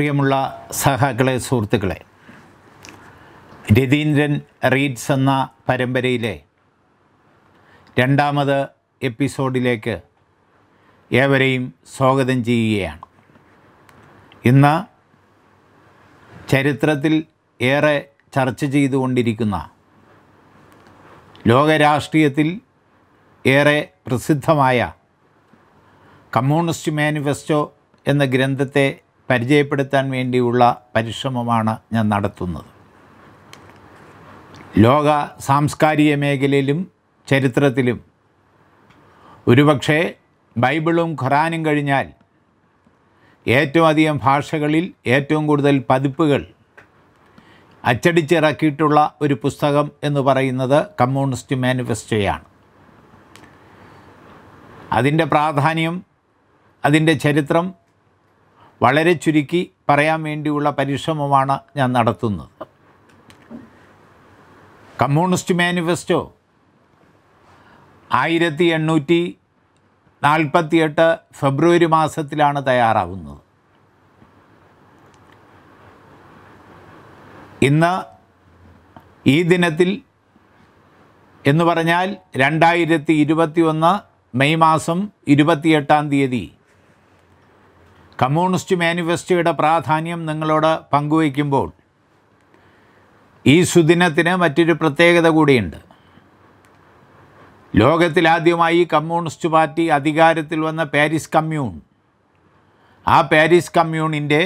പ്രിയമുള്ള സഹാക്കളെ സുഹൃത്തുക്കളെ രതീന്ദ്രൻ റീഡ്സ് എന്ന പരമ്പരയിലെ രണ്ടാമത് എപ്പിസോഡിലേക്ക് ഏവരെയും സ്വാഗതം ചെയ്യുകയാണ് ഇന്ന് ചരിത്രത്തിൽ ഏറെ ചർച്ച ചെയ്തുകൊണ്ടിരിക്കുന്ന ലോകരാഷ്ട്രീയത്തിൽ ഏറെ പ്രസിദ്ധമായ കമ്മ്യൂണിസ്റ്റ് മാനിഫെസ്റ്റോ എന്ന ഗ്രന്ഥത്തെ പരിചയപ്പെടുത്താൻ വേണ്ടിയുള്ള പരിശ്രമമാണ് ഞാൻ നടത്തുന്നത് ലോക സാംസ്കാരിക മേഖലയിലും ചരിത്രത്തിലും ഒരുപക്ഷേ ബൈബിളും ഖുറാനും കഴിഞ്ഞാൽ ഏറ്റവും അധികം ഭാഷകളിൽ ഏറ്റവും കൂടുതൽ പതിപ്പുകൾ അച്ചടിച്ചിറക്കിയിട്ടുള്ള ഒരു പുസ്തകം എന്ന് പറയുന്നത് കമ്മ്യൂണിസ്റ്റ് മാനിഫെസ്റ്റോയാണ് അതിൻ്റെ പ്രാധാന്യം അതിൻ്റെ ചരിത്രം വളരെ ചുരുക്കി പറയാൻ വേണ്ടിയുള്ള പരിശ്രമമാണ് ഞാൻ നടത്തുന്നത് കമ്മ്യൂണിസ്റ്റ് മാനിഫെസ്റ്റോ ആയിരത്തി എണ്ണൂറ്റി നാൽപ്പത്തിയെട്ട് ഫെബ്രുവരി മാസത്തിലാണ് തയ്യാറാവുന്നത് ഇന്ന് ഈ ദിനത്തിൽ എന്ന് പറഞ്ഞാൽ രണ്ടായിരത്തി ഇരുപത്തി ഒന്ന് മെയ് മാസം ഇരുപത്തിയെട്ടാം തീയതി കമ്മ്യൂണിസ്റ്റ് മാനിഫെസ്റ്റോയുടെ പ്രാധാന്യം നിങ്ങളോട് പങ്കുവയ്ക്കുമ്പോൾ ഈ സുദിനത്തിന് മറ്റൊരു പ്രത്യേകത കൂടിയുണ്ട് ലോകത്തിലാദ്യമായി കമ്മ്യൂണിസ്റ്റ് പാർട്ടി അധികാരത്തിൽ വന്ന പാരീസ് കമ്മ്യൂൺ ആ പാരീസ് കമ്മ്യൂണിൻ്റെ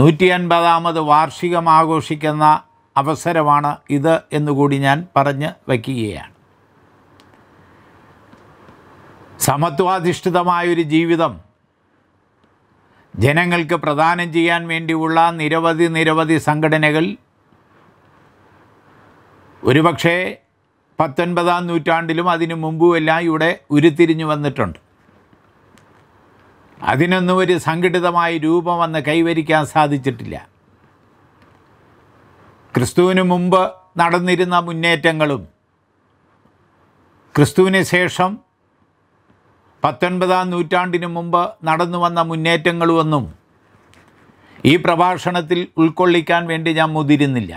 നൂറ്റി അൻപതാമത് വാർഷികം ആഘോഷിക്കുന്ന അവസരമാണ് ഇത് എന്നുകൂടി ഞാൻ പറഞ്ഞ് വയ്ക്കുകയാണ് സമത്വാധിഷ്ഠിതമായൊരു ജീവിതം ജനങ്ങൾക്ക് പ്രദാനം ചെയ്യാൻ വേണ്ടിയുള്ള നിരവധി നിരവധി സംഘടനകൾ ഒരുപക്ഷെ പത്തൊൻപതാം നൂറ്റാണ്ടിലും അതിനു മുമ്പുമെല്ലാം ഇവിടെ ഉരുത്തിരിഞ്ഞു വന്നിട്ടുണ്ട് അതിനൊന്നും ഒരു സംഘടിതമായ രൂപം വന്ന് കൈവരിക്കാൻ സാധിച്ചിട്ടില്ല ക്രിസ്തുവിന് മുമ്പ് നടന്നിരുന്ന മുന്നേറ്റങ്ങളും ക്രിസ്തുവിന് ശേഷം പത്തൊൻപതാം നൂറ്റാണ്ടിനു മുമ്പ് നടന്നു വന്ന മുന്നേറ്റങ്ങളുമൊന്നും ഈ പ്രഭാഷണത്തിൽ ഉൾക്കൊള്ളിക്കാൻ വേണ്ടി ഞാൻ മുതിരുന്നില്ല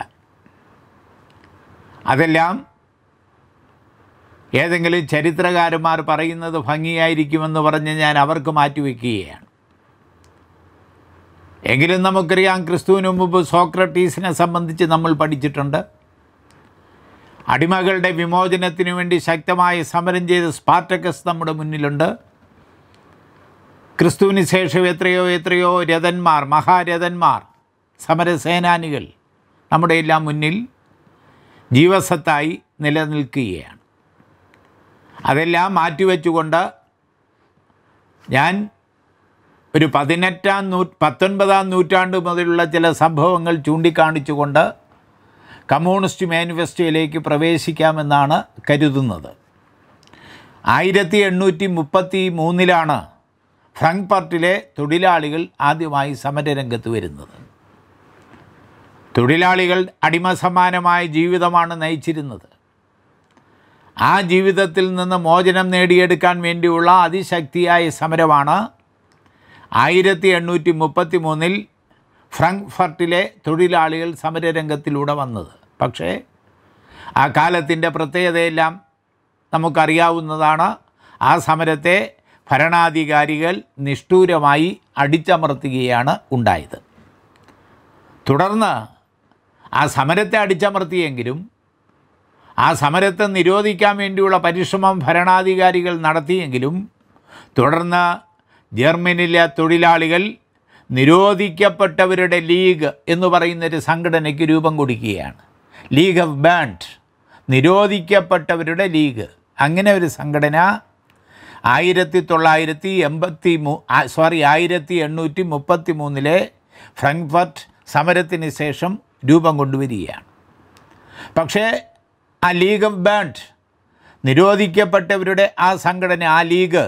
അതെല്ലാം ഏതെങ്കിലും ചരിത്രകാരന്മാർ പറയുന്നത് ഭംഗിയായിരിക്കുമെന്ന് പറഞ്ഞ് ഞാൻ അവർക്ക് മാറ്റിവെക്കുകയാണ് എങ്കിലും നമുക്കറിയാം ക്രിസ്തുവിന് മുമ്പ് സോക്രട്ടീസിനെ സംബന്ധിച്ച് നമ്മൾ പഠിച്ചിട്ടുണ്ട് അടിമകളുടെ വിമോചനത്തിനു വേണ്ടി ശക്തമായി സമരം ചെയ്ത സ്പാർട്ടക്കസ് നമ്മുടെ മുന്നിലുണ്ട് ക്രിസ്തുവിന് ശേഷം എത്രയോ എത്രയോ രഥന്മാർ മഹാരഥന്മാർ സമരസേനാനികൾ നമ്മുടെ എല്ലാം മുന്നിൽ ജീവസത്തായി നിലനിൽക്കുകയാണ് അതെല്ലാം മാറ്റിവെച്ചുകൊണ്ട് ഞാൻ ഒരു പതിനെട്ടാം നൂ പത്തൊൻപതാം നൂറ്റാണ്ട് മുതലുള്ള ചില സംഭവങ്ങൾ ചൂണ്ടിക്കാണിച്ചുകൊണ്ട് കമ്മ്യൂണിസ്റ്റ് മാനിഫെസ്റ്റോയിലേക്ക് പ്രവേശിക്കാമെന്നാണ് കരുതുന്നത് ആയിരത്തി എണ്ണൂറ്റി മുപ്പത്തി മൂന്നിലാണ് ഫ്രാങ്ക്ഫർട്ടിലെ തൊഴിലാളികൾ ആദ്യമായി സമരരംഗത്ത് വരുന്നത് തൊഴിലാളികൾ അടിമസമാനമായ ജീവിതമാണ് നയിച്ചിരുന്നത് ആ ജീവിതത്തിൽ നിന്ന് മോചനം നേടിയെടുക്കാൻ വേണ്ടിയുള്ള അതിശക്തിയായ സമരമാണ് ആയിരത്തി എണ്ണൂറ്റി മുപ്പത്തി മൂന്നിൽ ഫ്രാങ്ക്ഫർട്ടിലെ തൊഴിലാളികൾ സമരരംഗത്തിലൂടെ വന്നത് പക്ഷേ ആ കാലത്തിൻ്റെ പ്രത്യേകതയെല്ലാം നമുക്കറിയാവുന്നതാണ് ആ സമരത്തെ ഭരണാധികാരികൾ നിഷ്ഠൂരമായി അടിച്ചമർത്തുകയാണ് ഉണ്ടായത് തുടർന്ന് ആ സമരത്തെ അടിച്ചമർത്തിയെങ്കിലും ആ സമരത്തെ നിരോധിക്കാൻ വേണ്ടിയുള്ള പരിശ്രമം ഭരണാധികാരികൾ നടത്തിയെങ്കിലും തുടർന്ന് ജർമ്മനിലെ തൊഴിലാളികൾ നിരോധിക്കപ്പെട്ടവരുടെ ലീഗ് എന്ന് പറയുന്നൊരു സംഘടനയ്ക്ക് രൂപം കൊടുക്കുകയാണ് ലീഗ് ഓഫ് ബാൻഡ് നിരോധിക്കപ്പെട്ടവരുടെ ലീഗ് അങ്ങനെ ഒരു സംഘടന ആയിരത്തി തൊള്ളായിരത്തി എൺപത്തി മൂ സോറി ആയിരത്തി എണ്ണൂറ്റി മുപ്പത്തി മൂന്നിലെ ഫ്രങ്ക്ഫർട്ട് സമരത്തിന് ശേഷം രൂപം കൊണ്ടുവരികയാണ് പക്ഷേ ആ ലീഗ് ഓഫ് ബാൻഡ് നിരോധിക്കപ്പെട്ടവരുടെ ആ സംഘടന ആ ലീഗ്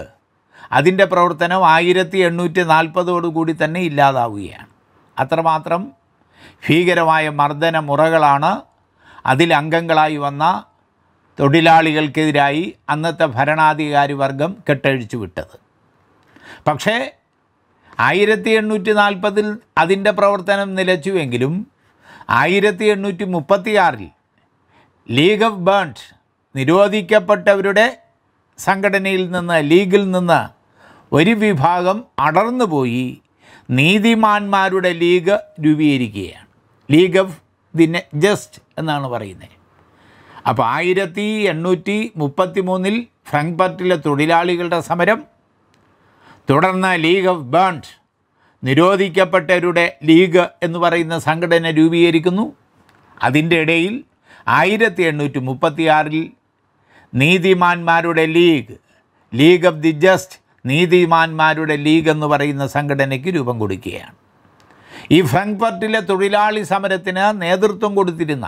അതിൻ്റെ പ്രവർത്തനം ആയിരത്തി എണ്ണൂറ്റി കൂടി തന്നെ ഇല്ലാതാവുകയാണ് അത്രമാത്രം ഭീകരമായ മർദ്ദന മുറകളാണ് അംഗങ്ങളായി വന്ന തൊഴിലാളികൾക്കെതിരായി അന്നത്തെ ഭരണാധികാരി വർഗം കെട്ടഴിച്ചു വിട്ടത് പക്ഷേ ആയിരത്തി എണ്ണൂറ്റി നാൽപ്പതിൽ അതിൻ്റെ പ്രവർത്തനം നിലച്ചുവെങ്കിലും ആയിരത്തി എണ്ണൂറ്റി മുപ്പത്തിയാറിൽ ലീഗ് ഓഫ് ബേൺസ് നിരോധിക്കപ്പെട്ടവരുടെ സംഘടനയിൽ നിന്ന് ലീഗിൽ നിന്ന് ഒരു വിഭാഗം അടർന്നുപോയി നീതിമാന്മാരുടെ ലീഗ് രൂപീകരിക്കുകയാണ് ലീഗ് ഓഫ് നെ ജസ്റ്റ് എന്നാണ് പറയുന്നത് അപ്പോൾ ആയിരത്തി എണ്ണൂറ്റി മുപ്പത്തി മൂന്നിൽ ഫ്രാങ്ക്ഫർട്ടിലെ തൊഴിലാളികളുടെ സമരം തുടർന്ന് ലീഗ് ഓഫ് ബേൺഡ് നിരോധിക്കപ്പെട്ടവരുടെ ലീഗ് എന്ന് പറയുന്ന സംഘടന രൂപീകരിക്കുന്നു അതിൻ്റെ ഇടയിൽ ആയിരത്തി എണ്ണൂറ്റി മുപ്പത്തിയാറിൽ നീതിമാന്മാരുടെ league league of the just നീതിമാന്മാരുടെ ലീഗ് എന്ന് പറയുന്ന സംഘടനയ്ക്ക് രൂപം കൊടുക്കുകയാണ് ഈ ഫ്രങ്ക്ഫർട്ടിലെ തൊഴിലാളി സമരത്തിന് നേതൃത്വം കൊടുത്തിരുന്ന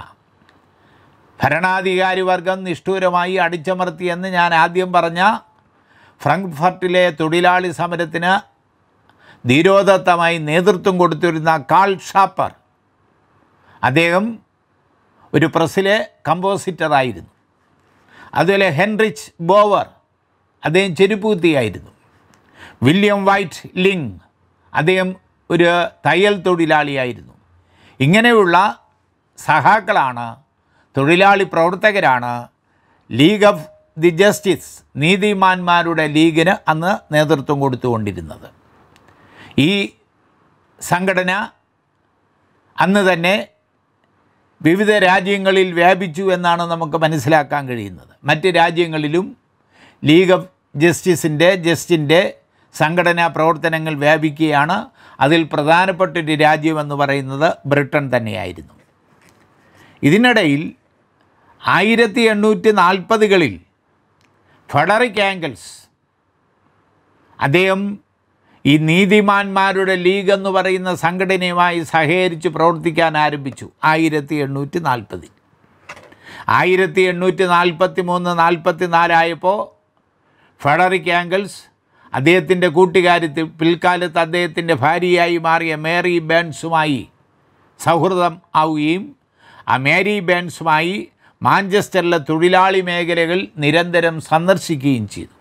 ഭരണാധികാരി വർഗം നിഷ്ഠൂരമായി അടിച്ചമർത്തിയെന്ന് ഞാൻ ആദ്യം പറഞ്ഞ ഫ്രങ്ക്ഫർട്ടിലെ തൊഴിലാളി സമരത്തിന് ധീരോദത്തമായി നേതൃത്വം കൊടുത്തിരുന്ന കാൾ ഷാപ്പർ അദ്ദേഹം ഒരു പ്രസിലെ കമ്പോസിറ്ററായിരുന്നു അതുപോലെ ഹെൻറിച്ച് ബോവർ അദ്ദേഹം ചെരുപ്പൂത്തിയായിരുന്നു വില്യം വൈറ്റ് ലിങ് അദ്ദേഹം ഒരു തയ്യൽ തൊഴിലാളിയായിരുന്നു ഇങ്ങനെയുള്ള സഹാക്കളാണ് തൊഴിലാളി പ്രവർത്തകരാണ് ലീഗ് ഓഫ് ദി ജസ്റ്റിസ് നീതിമാന്മാരുടെ ലീഗിന് അന്ന് നേതൃത്വം കൊടുത്തുകൊണ്ടിരുന്നത് ഈ സംഘടന അന്ന് തന്നെ വിവിധ രാജ്യങ്ങളിൽ വ്യാപിച്ചു എന്നാണ് നമുക്ക് മനസ്സിലാക്കാൻ കഴിയുന്നത് മറ്റ് രാജ്യങ്ങളിലും ലീഗ് ഓഫ് ജസ്റ്റിസിൻ്റെ ജസ്റ്റിൻ്റെ സംഘടനാ പ്രവർത്തനങ്ങൾ വ്യാപിക്കുകയാണ് അതിൽ പ്രധാനപ്പെട്ടൊരു രാജ്യമെന്ന് പറയുന്നത് ബ്രിട്ടൻ തന്നെയായിരുന്നു ഇതിനിടയിൽ ആയിരത്തി എണ്ണൂറ്റി നാൽപ്പതുകളിൽ ഫെഡറിക് ആംഗിൾസ് അദ്ദേഹം ഈ നീതിമാന്മാരുടെ ലീഗ് എന്ന് പറയുന്ന സംഘടനയുമായി സഹകരിച്ച് പ്രവർത്തിക്കാൻ ആരംഭിച്ചു ആയിരത്തി എണ്ണൂറ്റി നാൽപ്പതിൽ ആയിരത്തി എണ്ണൂറ്റി നാൽപ്പത്തി മൂന്ന് നാൽപ്പത്തി നാലായപ്പോൾ ഫെഡറിക് ആംഗിൾസ് അദ്ദേഹത്തിൻ്റെ കൂട്ടുകാരത്തിൽ പിൽക്കാലത്ത് അദ്ദേഹത്തിൻ്റെ ഭാര്യയായി മാറിയ മേരി ബേൺസുമായി സൗഹൃദം ആവുകയും ആ മേരി ബേൺസുമായി മാഞ്ചസ്റ്ററിലെ തൊഴിലാളി മേഖലകൾ നിരന്തരം സന്ദർശിക്കുകയും ചെയ്തു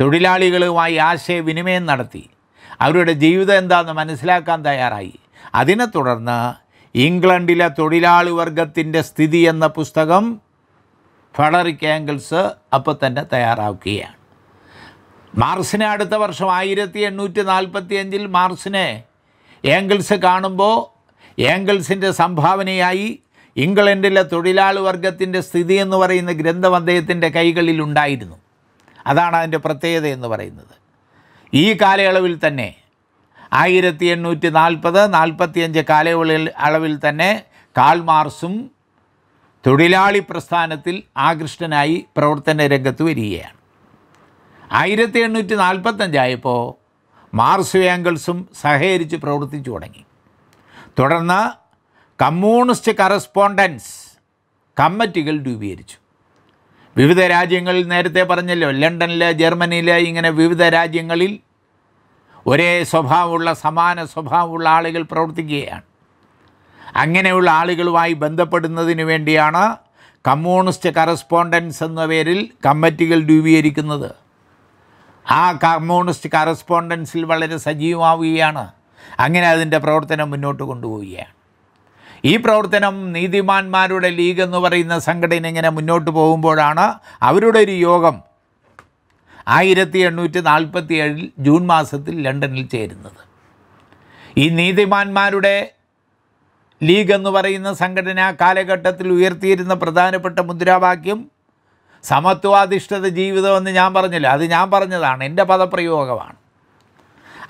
തൊഴിലാളികളുമായി ആശയവിനിമയം നടത്തി അവരുടെ ജീവിതം എന്താണെന്ന് മനസ്സിലാക്കാൻ തയ്യാറായി അതിനെ തുടർന്ന് ഇംഗ്ലണ്ടിലെ തൊഴിലാളി വർഗത്തിൻ്റെ സ്ഥിതി എന്ന പുസ്തകം ഫെഡറിക് ആംഗിൾസ് അപ്പോൾ തന്നെ തയ്യാറാക്കുകയാണ് മാർസിനെ അടുത്ത വർഷം ആയിരത്തി എണ്ണൂറ്റി നാൽപ്പത്തി അഞ്ചിൽ മാർസിനെ ഏംഗിൾസ് കാണുമ്പോൾ ഏംഗിൾസിൻ്റെ സംഭാവനയായി ഇംഗ്ലണ്ടിലെ തൊഴിലാളി വർഗത്തിൻ്റെ സ്ഥിതി എന്ന് പറയുന്ന ഗ്രന്ഥം അദ്ദേഹത്തിൻ്റെ കൈകളിലുണ്ടായിരുന്നു അതാണ് അതിൻ്റെ പ്രത്യേകത എന്ന് പറയുന്നത് ഈ കാലയളവിൽ തന്നെ ആയിരത്തി എണ്ണൂറ്റി നാൽപ്പത് അഞ്ച് കാലയളവിൽ അളവിൽ തന്നെ കാൾ മാർസും തൊഴിലാളി പ്രസ്ഥാനത്തിൽ ആകൃഷ്ടനായി പ്രവർത്തന രംഗത്ത് വരികയാണ് ആയിരത്തി എണ്ണൂറ്റി നാൽപ്പത്തഞ്ചായപ്പോൾ മാർസുയാങ്കിൾസും സഹകരിച്ച് പ്രവർത്തിച്ചു തുടങ്ങി തുടർന്ന് കമ്മ്യൂണിസ്റ്റ് കറസ്പോണ്ടൻസ് കമ്മിറ്റികൾ രൂപീകരിച്ചു വിവിധ രാജ്യങ്ങളിൽ നേരത്തെ പറഞ്ഞല്ലോ ലണ്ടനിൽ ജർമ്മനിയിൽ ഇങ്ങനെ വിവിധ രാജ്യങ്ങളിൽ ഒരേ സ്വഭാവമുള്ള സമാന സ്വഭാവമുള്ള ആളുകൾ പ്രവർത്തിക്കുകയാണ് അങ്ങനെയുള്ള ആളുകളുമായി ബന്ധപ്പെടുന്നതിന് വേണ്ടിയാണ് കമ്മ്യൂണിസ്റ്റ് കറസ്പോണ്ടൻസ് എന്ന പേരിൽ കമ്മിറ്റികൾ രൂപീകരിക്കുന്നത് ആ കമ്മ്യൂണിസ്റ്റ് കറസ്പോണ്ടൻസിൽ വളരെ സജീവമാവുകയാണ് അങ്ങനെ അതിൻ്റെ പ്രവർത്തനം മുന്നോട്ട് കൊണ്ടുപോവുകയാണ് ഈ പ്രവർത്തനം നീതിമാന്മാരുടെ ലീഗ് എന്ന് പറയുന്ന സംഘടന ഇങ്ങനെ മുന്നോട്ട് പോകുമ്പോഴാണ് അവരുടെ ഒരു യോഗം ആയിരത്തി എണ്ണൂറ്റി നാൽപ്പത്തി ഏഴിൽ ജൂൺ മാസത്തിൽ ലണ്ടനിൽ ചേരുന്നത് ഈ നീതിമാന്മാരുടെ ലീഗ് എന്ന് പറയുന്ന സംഘടന കാലഘട്ടത്തിൽ ഉയർത്തിയിരുന്ന പ്രധാനപ്പെട്ട മുദ്രാവാക്യം സമത്വാധിഷ്ഠിത ജീവിതമെന്ന് ഞാൻ പറഞ്ഞില്ല അത് ഞാൻ പറഞ്ഞതാണ് എൻ്റെ പദപ്രയോഗമാണ്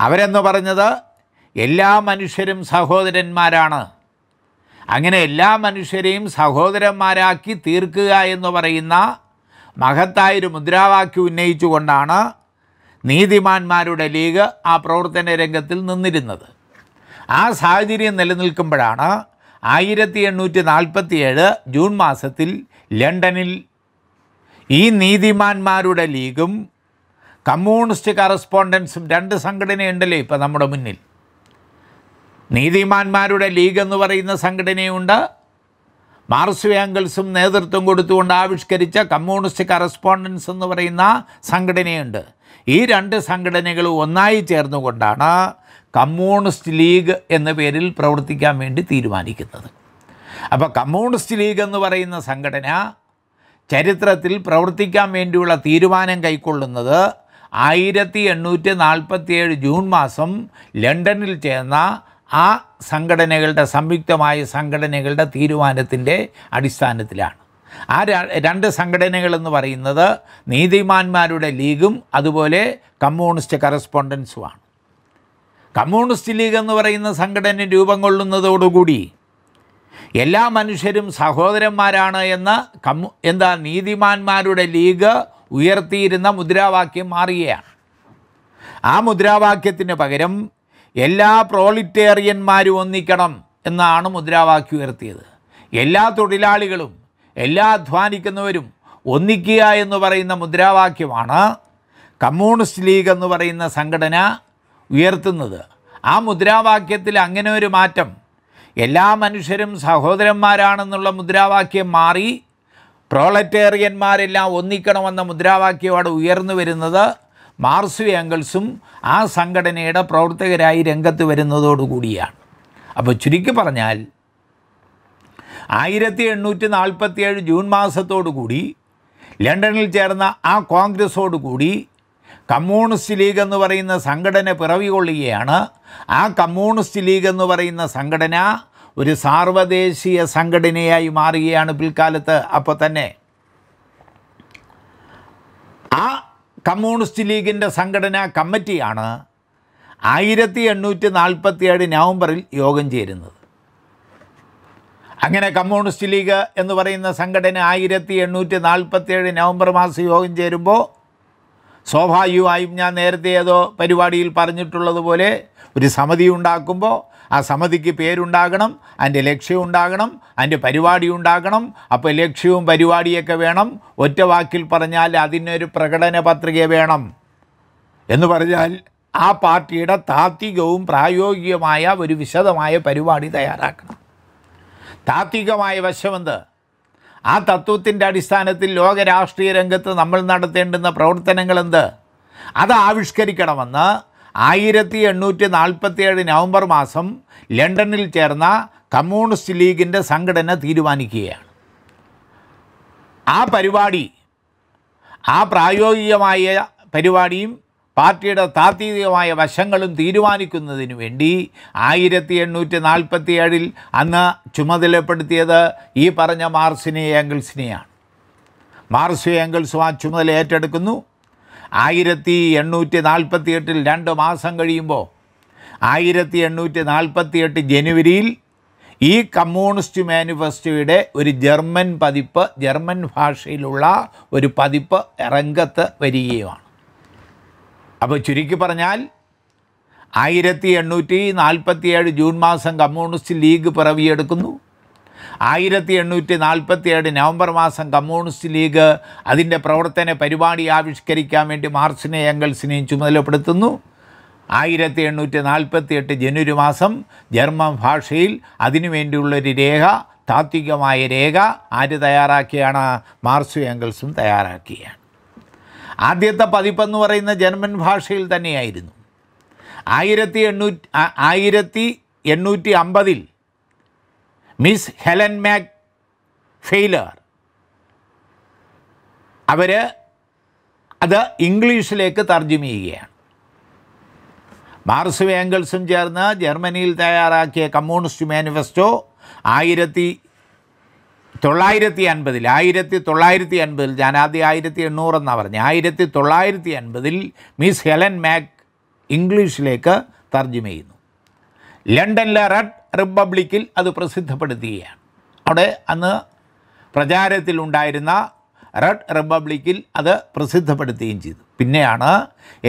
അവരെന്ന് പറഞ്ഞത് എല്ലാ മനുഷ്യരും സഹോദരന്മാരാണ് അങ്ങനെ എല്ലാ മനുഷ്യരെയും സഹോദരന്മാരാക്കി തീർക്കുക എന്ന് പറയുന്ന മഹത്തായൊരു മുദ്രാവാക്യം ഉന്നയിച്ചുകൊണ്ടാണ് നീതിമാന്മാരുടെ ലീഗ് ആ പ്രവർത്തന രംഗത്തിൽ നിന്നിരുന്നത് ആ സാഹചര്യം നിലനിൽക്കുമ്പോഴാണ് ആയിരത്തി എണ്ണൂറ്റി നാൽപ്പത്തിയേഴ് ജൂൺ മാസത്തിൽ ലണ്ടനിൽ ഈ നീതിമാന്മാരുടെ ലീഗും കമ്മ്യൂണിസ്റ്റ് കറസ്പോണ്ടൻസും രണ്ട് സംഘടനയുണ്ടല്ലേ ഇപ്പം നമ്മുടെ മുന്നിൽ നീതിമാന്മാരുടെ ലീഗ് എന്ന് പറയുന്ന സംഘടനയുണ്ട് മാർസ് ആംഗിൾസും നേതൃത്വം കൊടുത്തുകൊണ്ട് ആവിഷ്കരിച്ച കമ്മ്യൂണിസ്റ്റ് കറസ്പോണ്ടൻസ് എന്ന് പറയുന്ന സംഘടനയുണ്ട് ഈ രണ്ട് സംഘടനകൾ ഒന്നായി ചേർന്നുകൊണ്ടാണ് കമ്മ്യൂണിസ്റ്റ് ലീഗ് എന്ന പേരിൽ പ്രവർത്തിക്കാൻ വേണ്ടി തീരുമാനിക്കുന്നത് അപ്പോൾ കമ്മ്യൂണിസ്റ്റ് ലീഗ് എന്ന് പറയുന്ന സംഘടന ചരിത്രത്തിൽ പ്രവർത്തിക്കാൻ വേണ്ടിയുള്ള തീരുമാനം കൈക്കൊള്ളുന്നത് ആയിരത്തി എണ്ണൂറ്റി നാൽപ്പത്തിയേഴ് ജൂൺ മാസം ലണ്ടനിൽ ചേർന്ന ആ സംഘടനകളുടെ സംയുക്തമായ സംഘടനകളുടെ തീരുമാനത്തിൻ്റെ അടിസ്ഥാനത്തിലാണ് ആ രണ്ട് സംഘടനകളെന്ന് പറയുന്നത് നീതിമാന്മാരുടെ ലീഗും അതുപോലെ കമ്മ്യൂണിസ്റ്റ് കറസ്പോണ്ടൻസുമാണ് കമ്മ്യൂണിസ്റ്റ് ലീഗ് എന്ന് പറയുന്ന സംഘടന രൂപം കൊള്ളുന്നതോടുകൂടി എല്ലാ മനുഷ്യരും സഹോദരന്മാരാണ് എന്ന കമ്മു എന്താ നീതിമാന്മാരുടെ ലീഗ് ഉയർത്തിയിരുന്ന മുദ്രാവാക്യം മാറുകയാണ് ആ മുദ്രാവാക്യത്തിന് പകരം എല്ലാ പ്രോളിറ്റേറിയന്മാരും ഒന്നിക്കണം എന്നാണ് മുദ്രാവാക്യം ഉയർത്തിയത് എല്ലാ തൊഴിലാളികളും എല്ലാ അധ്വാനിക്കുന്നവരും ഒന്നിക്കുക എന്ന് പറയുന്ന മുദ്രാവാക്യമാണ് കമ്മ്യൂണിസ്റ്റ് ലീഗ് എന്ന് പറയുന്ന സംഘടന ഉയർത്തുന്നത് ആ മുദ്രാവാക്യത്തിൽ അങ്ങനെ ഒരു മാറ്റം എല്ലാ മനുഷ്യരും സഹോദരന്മാരാണെന്നുള്ള മുദ്രാവാക്യം മാറി പ്രോളറ്റേറിയന്മാരെല്ലാം ഒന്നിക്കണമെന്ന മുദ്രാവാക്യമാണ് ഉയർന്നു വരുന്നത് മാർസു ഏംഗൽസും ആ സംഘടനയുടെ പ്രവർത്തകരായി രംഗത്ത് വരുന്നതോടുകൂടിയാണ് അപ്പോൾ ചുരുക്കി പറഞ്ഞാൽ ആയിരത്തി എണ്ണൂറ്റി നാൽപ്പത്തിയേഴ് ജൂൺ മാസത്തോടു കൂടി ലണ്ടനിൽ ചേർന്ന ആ കൂടി കമ്മ്യൂണിസ്റ്റ് ലീഗ് എന്ന് പറയുന്ന സംഘടന പിറവികൊള്ളുകയാണ് ആ കമ്മ്യൂണിസ്റ്റ് ലീഗ് എന്ന് പറയുന്ന സംഘടന ഒരു സാർവദേശീയ സംഘടനയായി മാറുകയാണ് പിൽക്കാലത്ത് അപ്പോൾ തന്നെ ആ കമ്മ്യൂണിസ്റ്റ് ലീഗിൻ്റെ സംഘടനാ കമ്മിറ്റിയാണ് ആയിരത്തി എണ്ണൂറ്റി ഏഴ് നവംബറിൽ യോഗം ചേരുന്നത് അങ്ങനെ കമ്മ്യൂണിസ്റ്റ് ലീഗ് എന്ന് പറയുന്ന സംഘടന ആയിരത്തി എണ്ണൂറ്റി ഏഴ് നവംബർ മാസം യോഗം ചേരുമ്പോൾ സ്വാഭാവികമായും ഞാൻ നേരത്തെ ഏതോ പരിപാടിയിൽ പറഞ്ഞിട്ടുള്ളതുപോലെ ഒരു സമിതി ഉണ്ടാക്കുമ്പോൾ ആ സമിതിക്ക് പേരുണ്ടാകണം അതിൻ്റെ ലക്ഷ്യം ഉണ്ടാകണം അതിൻ്റെ പരിപാടി ഉണ്ടാകണം അപ്പോൾ ലക്ഷ്യവും പരിപാടിയൊക്കെ വേണം ഒറ്റ വാക്കിൽ പറഞ്ഞാൽ അതിനൊരു പ്രകടന പത്രിക വേണം എന്ന് പറഞ്ഞാൽ ആ പാർട്ടിയുടെ താത്വികവും പ്രായോഗികമായ ഒരു വിശദമായ പരിപാടി തയ്യാറാക്കണം താത്വികമായ വശമെന്ത് ആ തത്വത്തിൻ്റെ അടിസ്ഥാനത്തിൽ ലോക രാഷ്ട്രീയ രംഗത്ത് നമ്മൾ നടത്തേണ്ടുന്ന പ്രവർത്തനങ്ങളെന്ത് അത് ആവിഷ്കരിക്കണമെന്ന് ആയിരത്തി എണ്ണൂറ്റി ഏഴ് നവംബർ മാസം ലണ്ടനിൽ ചേർന്ന കമ്മ്യൂണിസ്റ്റ് ലീഗിൻ്റെ സംഘടന തീരുമാനിക്കുകയാണ് ആ പരിപാടി ആ പ്രായോഗികമായ പരിപാടിയും പാർട്ടിയുടെ താത്വികമായ വശങ്ങളും തീരുമാനിക്കുന്നതിനു വേണ്ടി ആയിരത്തി എണ്ണൂറ്റി നാൽപ്പത്തി ഏഴിൽ അന്ന് ചുമതലപ്പെടുത്തിയത് ഈ പറഞ്ഞ മാർസിനെ ഏംഗിൾസിനെയാണ് മാർസ് ഏംഗിൾസും ആ ചുമതല ഏറ്റെടുക്കുന്നു ആയിരത്തി എണ്ണൂറ്റി നാൽപ്പത്തി എട്ടിൽ രണ്ട് മാസം കഴിയുമ്പോൾ ആയിരത്തി എണ്ണൂറ്റി നാൽപ്പത്തി എട്ട് ജനുവരിയിൽ ഈ കമ്മ്യൂണിസ്റ്റ് മാനിഫെസ്റ്റോയുടെ ഒരു ജർമ്മൻ പതിപ്പ് ജർമ്മൻ ഭാഷയിലുള്ള ഒരു പതിപ്പ് രംഗത്ത് വരികയുമാണ് അപ്പോൾ ചുരുക്കി പറഞ്ഞാൽ ആയിരത്തി എണ്ണൂറ്റി നാൽപ്പത്തിയേഴ് ജൂൺ മാസം കമ്മ്യൂണിസ്റ്റ് ലീഗ് പിറവിയെടുക്കുന്നു ആയിരത്തി എണ്ണൂറ്റി നാൽപ്പത്തിയേഴ് നവംബർ മാസം കമ്മ്യൂണിസ്റ്റ് ലീഗ് അതിൻ്റെ പ്രവർത്തന പരിപാടി ആവിഷ്കരിക്കാൻ വേണ്ടി മാർക്സിനെ എംഗൽസിനെയും ചുമതലപ്പെടുത്തുന്നു ആയിരത്തി എണ്ണൂറ്റി നാൽപ്പത്തി എട്ട് ജനുവരി മാസം ജർമ്മൻ ഭാഷയിൽ അതിനുവേണ്ടിയുള്ളൊരു രേഖ താത്വികമായ രേഖ ആര് തയ്യാറാക്കിയാണ് മാർസു എംഗൽസും തയ്യാറാക്കിയാണ് ആദ്യത്തെ പതിപ്പെന്ന് പറയുന്ന ജർമ്മൻ ഭാഷയിൽ തന്നെയായിരുന്നു ആയിരത്തി എണ്ണൂറ്റി ആയിരത്തി എണ്ണൂറ്റി അമ്പതിൽ മിസ് ഹെലൻ മാക് ഫെയിലർ അവർ അത് ഇംഗ്ലീഷിലേക്ക് തർജ്ജമ ചെയ്യുകയാണ് മാർസ് വേങ്കൽസും ചേർന്ന് ജർമ്മനിയിൽ തയ്യാറാക്കിയ കമ്മ്യൂണിസ്റ്റ് മാനിഫെസ്റ്റോ ആയിരത്തി തൊള്ളായിരത്തി അൻപതിൽ ആയിരത്തി തൊള്ളായിരത്തി അൻപതിൽ ഞാൻ ആദ്യം ആയിരത്തി എണ്ണൂറെന്നാണ് പറഞ്ഞത് ആയിരത്തി തൊള്ളായിരത്തി അൻപതിൽ മിസ് ഹെലൻ മാക് ഇംഗ്ലീഷിലേക്ക് തർജ്ജമ ചെയ്യുന്നു ലണ്ടനിലെ റെഡ് റിപ്പബ്ലിക്കിൽ അത് പ്രസിദ്ധപ്പെടുത്തുകയാണ് അവിടെ അന്ന് പ്രചാരത്തിലുണ്ടായിരുന്ന റെഡ് റിപ്പബ്ലിക്കിൽ അത് പ്രസിദ്ധപ്പെടുത്തുകയും ചെയ്തു പിന്നെയാണ്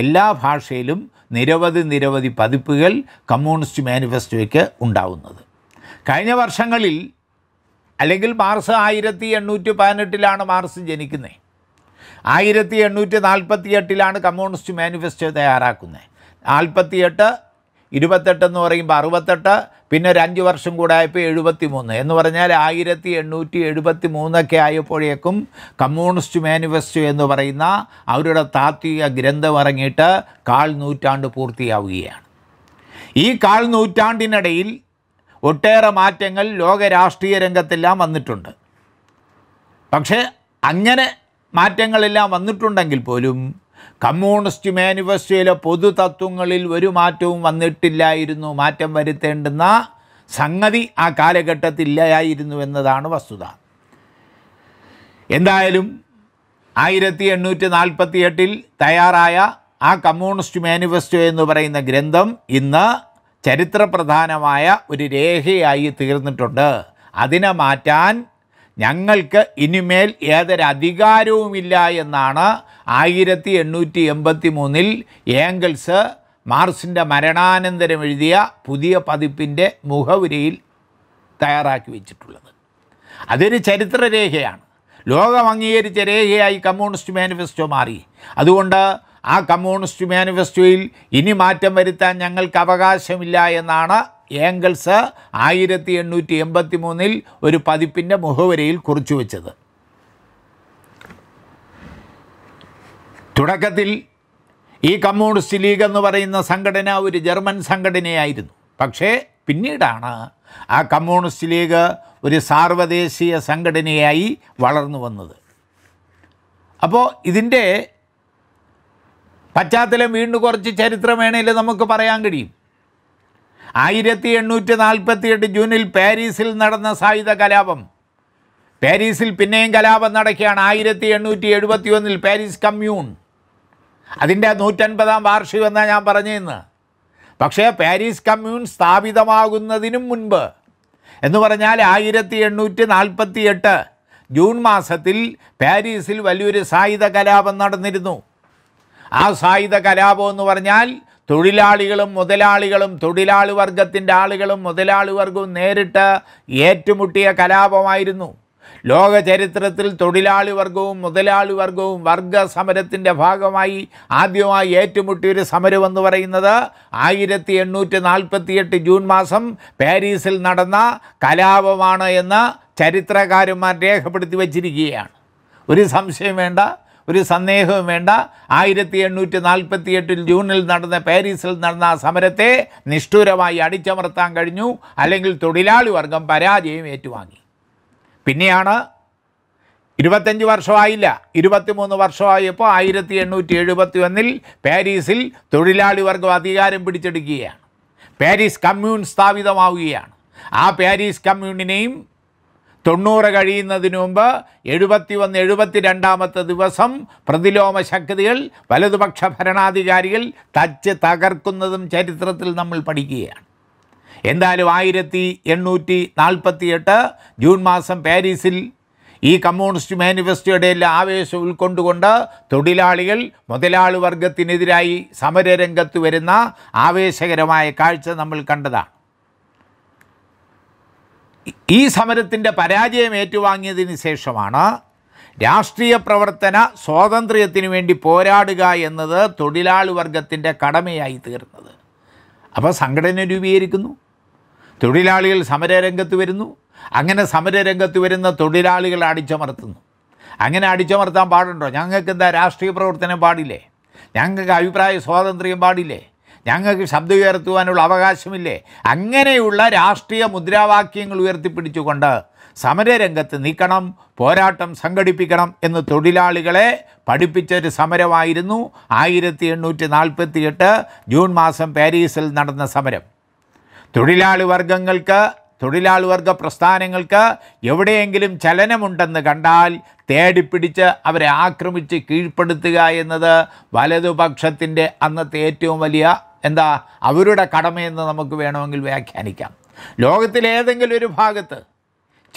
എല്ലാ ഭാഷയിലും നിരവധി നിരവധി പതിപ്പുകൾ കമ്മ്യൂണിസ്റ്റ് മാനിഫെസ്റ്റോയ്ക്ക് ഉണ്ടാവുന്നത് കഴിഞ്ഞ വർഷങ്ങളിൽ അല്ലെങ്കിൽ മാർസ് ആയിരത്തി എണ്ണൂറ്റി പതിനെട്ടിലാണ് മാർസ് ജനിക്കുന്നത് ആയിരത്തി എണ്ണൂറ്റി നാൽപ്പത്തി എട്ടിലാണ് കമ്മ്യൂണിസ്റ്റ് മാനിഫെസ്റ്റോ തയ്യാറാക്കുന്നത് നാൽപ്പത്തി എട്ട് ഇരുപത്തെട്ടെന്ന് പറയുമ്പോൾ അറുപത്തെട്ട് പിന്നെ ഒരു അഞ്ച് വർഷം കൂടെ ആയപ്പോൾ എഴുപത്തി മൂന്ന് എന്ന് പറഞ്ഞാൽ ആയിരത്തി എണ്ണൂറ്റി എഴുപത്തി മൂന്നൊക്കെ ആയപ്പോഴേക്കും കമ്മ്യൂണിസ്റ്റ് മാനിഫെസ്റ്റോ എന്ന് പറയുന്ന അവരുടെ താത്വിക ഗ്രന്ഥം ഇറങ്ങിയിട്ട് കാൽ നൂറ്റാണ്ട് പൂർത്തിയാവുകയാണ് ഈ കാൽ നൂറ്റാണ്ടിനിടയിൽ ഒട്ടേറെ മാറ്റങ്ങൾ ലോക രാഷ്ട്രീയ രംഗത്തെല്ലാം വന്നിട്ടുണ്ട് പക്ഷേ അങ്ങനെ മാറ്റങ്ങളെല്ലാം വന്നിട്ടുണ്ടെങ്കിൽ പോലും കമ്മ്യൂണിസ്റ്റ് മാനിഫെസ്റ്റോയിലെ പൊതുതത്വങ്ങളിൽ ഒരു മാറ്റവും വന്നിട്ടില്ലായിരുന്നു മാറ്റം വരുത്തേണ്ടുന്ന സംഗതി ആ കാലഘട്ടത്തില്ലായിരുന്നു എന്നതാണ് വസ്തുത എന്തായാലും ആയിരത്തി എണ്ണൂറ്റി നാൽപ്പത്തി എട്ടിൽ തയ്യാറായ ആ കമ്മ്യൂണിസ്റ്റ് മാനിഫെസ്റ്റോ എന്ന് പറയുന്ന ഗ്രന്ഥം ഇന്ന് ചരിത്രപ്രധാനമായ ഒരു രേഖയായി തീർന്നിട്ടുണ്ട് അതിനെ മാറ്റാൻ ഞങ്ങൾക്ക് ഇനിമേൽ ഏതൊരധികാരവുമില്ല എന്നാണ് ആയിരത്തി എണ്ണൂറ്റി എൺപത്തി മൂന്നിൽ ഏങ്കൽസ് മാർസിൻ്റെ മരണാനന്തരം എഴുതിയ പുതിയ പതിപ്പിൻ്റെ മുഖവുരയിൽ തയ്യാറാക്കി വെച്ചിട്ടുള്ളത് അതൊരു ചരിത്രരേഖയാണ് ലോകം അംഗീകരിച്ച രേഖയായി കമ്മ്യൂണിസ്റ്റ് മാനിഫെസ്റ്റോ മാറി അതുകൊണ്ട് ആ കമ്മ്യൂണിസ്റ്റ് മാനിഫെസ്റ്റോയിൽ ഇനി മാറ്റം വരുത്താൻ ഞങ്ങൾക്ക് അവകാശമില്ല എന്നാണ് ഏംഗിൾസ് ആയിരത്തി എണ്ണൂറ്റി എൺപത്തി മൂന്നിൽ ഒരു പതിപ്പിൻ്റെ മുഖവരയിൽ കുറിച്ചു വച്ചത് തുടക്കത്തിൽ ഈ കമ്മ്യൂണിസ്റ്റ് ലീഗ് എന്ന് പറയുന്ന സംഘടന ഒരു ജർമ്മൻ സംഘടനയായിരുന്നു പക്ഷേ പിന്നീടാണ് ആ കമ്മ്യൂണിസ്റ്റ് ലീഗ് ഒരു സാർവദേശീയ സംഘടനയായി വളർന്നു വന്നത് അപ്പോൾ ഇതിൻ്റെ പശ്ചാത്തലം വീണ്ടും കുറച്ച് ചരിത്രം വേണേൽ നമുക്ക് പറയാൻ കഴിയും ആയിരത്തി എണ്ണൂറ്റി എട്ട് ജൂണിൽ പാരീസിൽ നടന്ന സായുധ കലാപം പാരീസിൽ പിന്നെയും കലാപം നടക്കുകയാണ് ആയിരത്തി എണ്ണൂറ്റി എഴുപത്തി ഒന്നിൽ പാരീസ് കമ്മ്യൂൺ അതിൻ്റെ നൂറ്റൻപതാം എന്നാണ് ഞാൻ പറഞ്ഞിരുന്നത് പക്ഷേ പാരീസ് കമ്മ്യൂൺ സ്ഥാപിതമാകുന്നതിനും മുൻപ് എന്ന് പറഞ്ഞാൽ ആയിരത്തി എണ്ണൂറ്റി നാൽപ്പത്തി എട്ട് ജൂൺ മാസത്തിൽ പാരീസിൽ വലിയൊരു സായുധ കലാപം നടന്നിരുന്നു ആ സായുധ കലാപം എന്ന് പറഞ്ഞാൽ തൊഴിലാളികളും മുതലാളികളും തൊഴിലാളി വർഗത്തിൻ്റെ ആളുകളും മുതലാളി വർഗവും നേരിട്ട് ഏറ്റുമുട്ടിയ കലാപമായിരുന്നു ലോക ചരിത്രത്തിൽ തൊഴിലാളി വർഗവും മുതലാളി വർഗവും വർഗ സമരത്തിൻ്റെ ഭാഗമായി ആദ്യമായി ഏറ്റുമുട്ടിയൊരു സമരമെന്ന് പറയുന്നത് ആയിരത്തി എണ്ണൂറ്റി നാൽപ്പത്തിയെട്ട് ജൂൺ മാസം പാരീസിൽ നടന്ന കലാപമാണ് എന്ന് ചരിത്രകാരന്മാർ രേഖപ്പെടുത്തി വച്ചിരിക്കുകയാണ് ഒരു സംശയം വേണ്ട ഒരു സന്ദേഹവും വേണ്ട ആയിരത്തി എണ്ണൂറ്റി നാൽപ്പത്തി എട്ടിൽ ജൂണിൽ നടന്ന പാരീസിൽ നടന്ന ആ സമരത്തെ നിഷ്ഠൂരമായി അടിച്ചമർത്താൻ കഴിഞ്ഞു അല്ലെങ്കിൽ തൊഴിലാളി വർഗം പരാജയം ഏറ്റുവാങ്ങി പിന്നെയാണ് ഇരുപത്തഞ്ച് വർഷമായില്ല ഇരുപത്തിമൂന്ന് വർഷമായപ്പോൾ ആയിരത്തി എണ്ണൂറ്റി എഴുപത്തി ഒന്നിൽ പാരീസിൽ തൊഴിലാളി വർഗം അധികാരം പിടിച്ചെടുക്കുകയാണ് പാരീസ് കമ്മ്യൂൺ സ്ഥാപിതമാവുകയാണ് ആ പാരീസ് കമ്മ്യൂണിനെയും തൊണ്ണൂറ് കഴിയുന്നതിന് മുമ്പ് എഴുപത്തി ഒന്ന് എഴുപത്തി രണ്ടാമത്തെ ദിവസം പ്രതിലോമ ശക്തികൾ വലതുപക്ഷ ഭരണാധികാരികൾ തച്ച് തകർക്കുന്നതും ചരിത്രത്തിൽ നമ്മൾ പഠിക്കുകയാണ് എന്തായാലും ആയിരത്തി എണ്ണൂറ്റി നാൽപ്പത്തി എട്ട് ജൂൺ മാസം പാരീസിൽ ഈ കമ്മ്യൂണിസ്റ്റ് മാനിഫെസ്റ്റോയുടെ എല്ലാം ആവേശം ഉൾക്കൊണ്ടുകൊണ്ട് തൊഴിലാളികൾ മുതലാളി വർഗത്തിനെതിരായി സമരരംഗത്ത് വരുന്ന ആവേശകരമായ കാഴ്ച നമ്മൾ കണ്ടതാണ് ഈ സമരത്തിൻ്റെ പരാജയം ഏറ്റുവാങ്ങിയതിന് ശേഷമാണ് രാഷ്ട്രീയ പ്രവർത്തന സ്വാതന്ത്ര്യത്തിന് വേണ്ടി പോരാടുക എന്നത് തൊഴിലാളി വർഗത്തിൻ്റെ കടമയായി തീർന്നത് അപ്പോൾ സംഘടന രൂപീകരിക്കുന്നു തൊഴിലാളികൾ സമരരംഗത്ത് വരുന്നു അങ്ങനെ സമരരംഗത്ത് വരുന്ന തൊഴിലാളികൾ അടിച്ചമർത്തുന്നു അങ്ങനെ അടിച്ചമർത്താൻ പാടുണ്ടോ ഞങ്ങൾക്ക് എന്താ രാഷ്ട്രീയ പ്രവർത്തനം പാടില്ലേ ഞങ്ങൾക്ക് അഭിപ്രായ സ്വാതന്ത്ര്യം പാടില്ലേ ഞങ്ങൾക്ക് ശബ്ദം ഉയർത്തുവാനുള്ള അവകാശമില്ലേ അങ്ങനെയുള്ള രാഷ്ട്രീയ മുദ്രാവാക്യങ്ങൾ ഉയർത്തിപ്പിടിച്ചുകൊണ്ട് സമരരംഗത്ത് നീക്കണം പോരാട്ടം സംഘടിപ്പിക്കണം എന്ന് തൊഴിലാളികളെ പഠിപ്പിച്ചൊരു സമരമായിരുന്നു ആയിരത്തി എണ്ണൂറ്റി നാൽപ്പത്തി എട്ട് ജൂൺ മാസം പാരീസിൽ നടന്ന സമരം തൊഴിലാളി വർഗങ്ങൾക്ക് തൊഴിലാളി വർഗ പ്രസ്ഥാനങ്ങൾക്ക് എവിടെയെങ്കിലും ചലനമുണ്ടെന്ന് കണ്ടാൽ തേടിപ്പിടിച്ച് അവരെ ആക്രമിച്ച് കീഴ്പ്പെടുത്തുക എന്നത് വലതുപക്ഷത്തിൻ്റെ അന്നത്തെ ഏറ്റവും വലിയ എന്താ അവരുടെ കടമയെന്ന് നമുക്ക് വേണമെങ്കിൽ വ്യാഖ്യാനിക്കാം ലോകത്തിലേതെങ്കിലും ഏതെങ്കിലും ഒരു ഭാഗത്ത്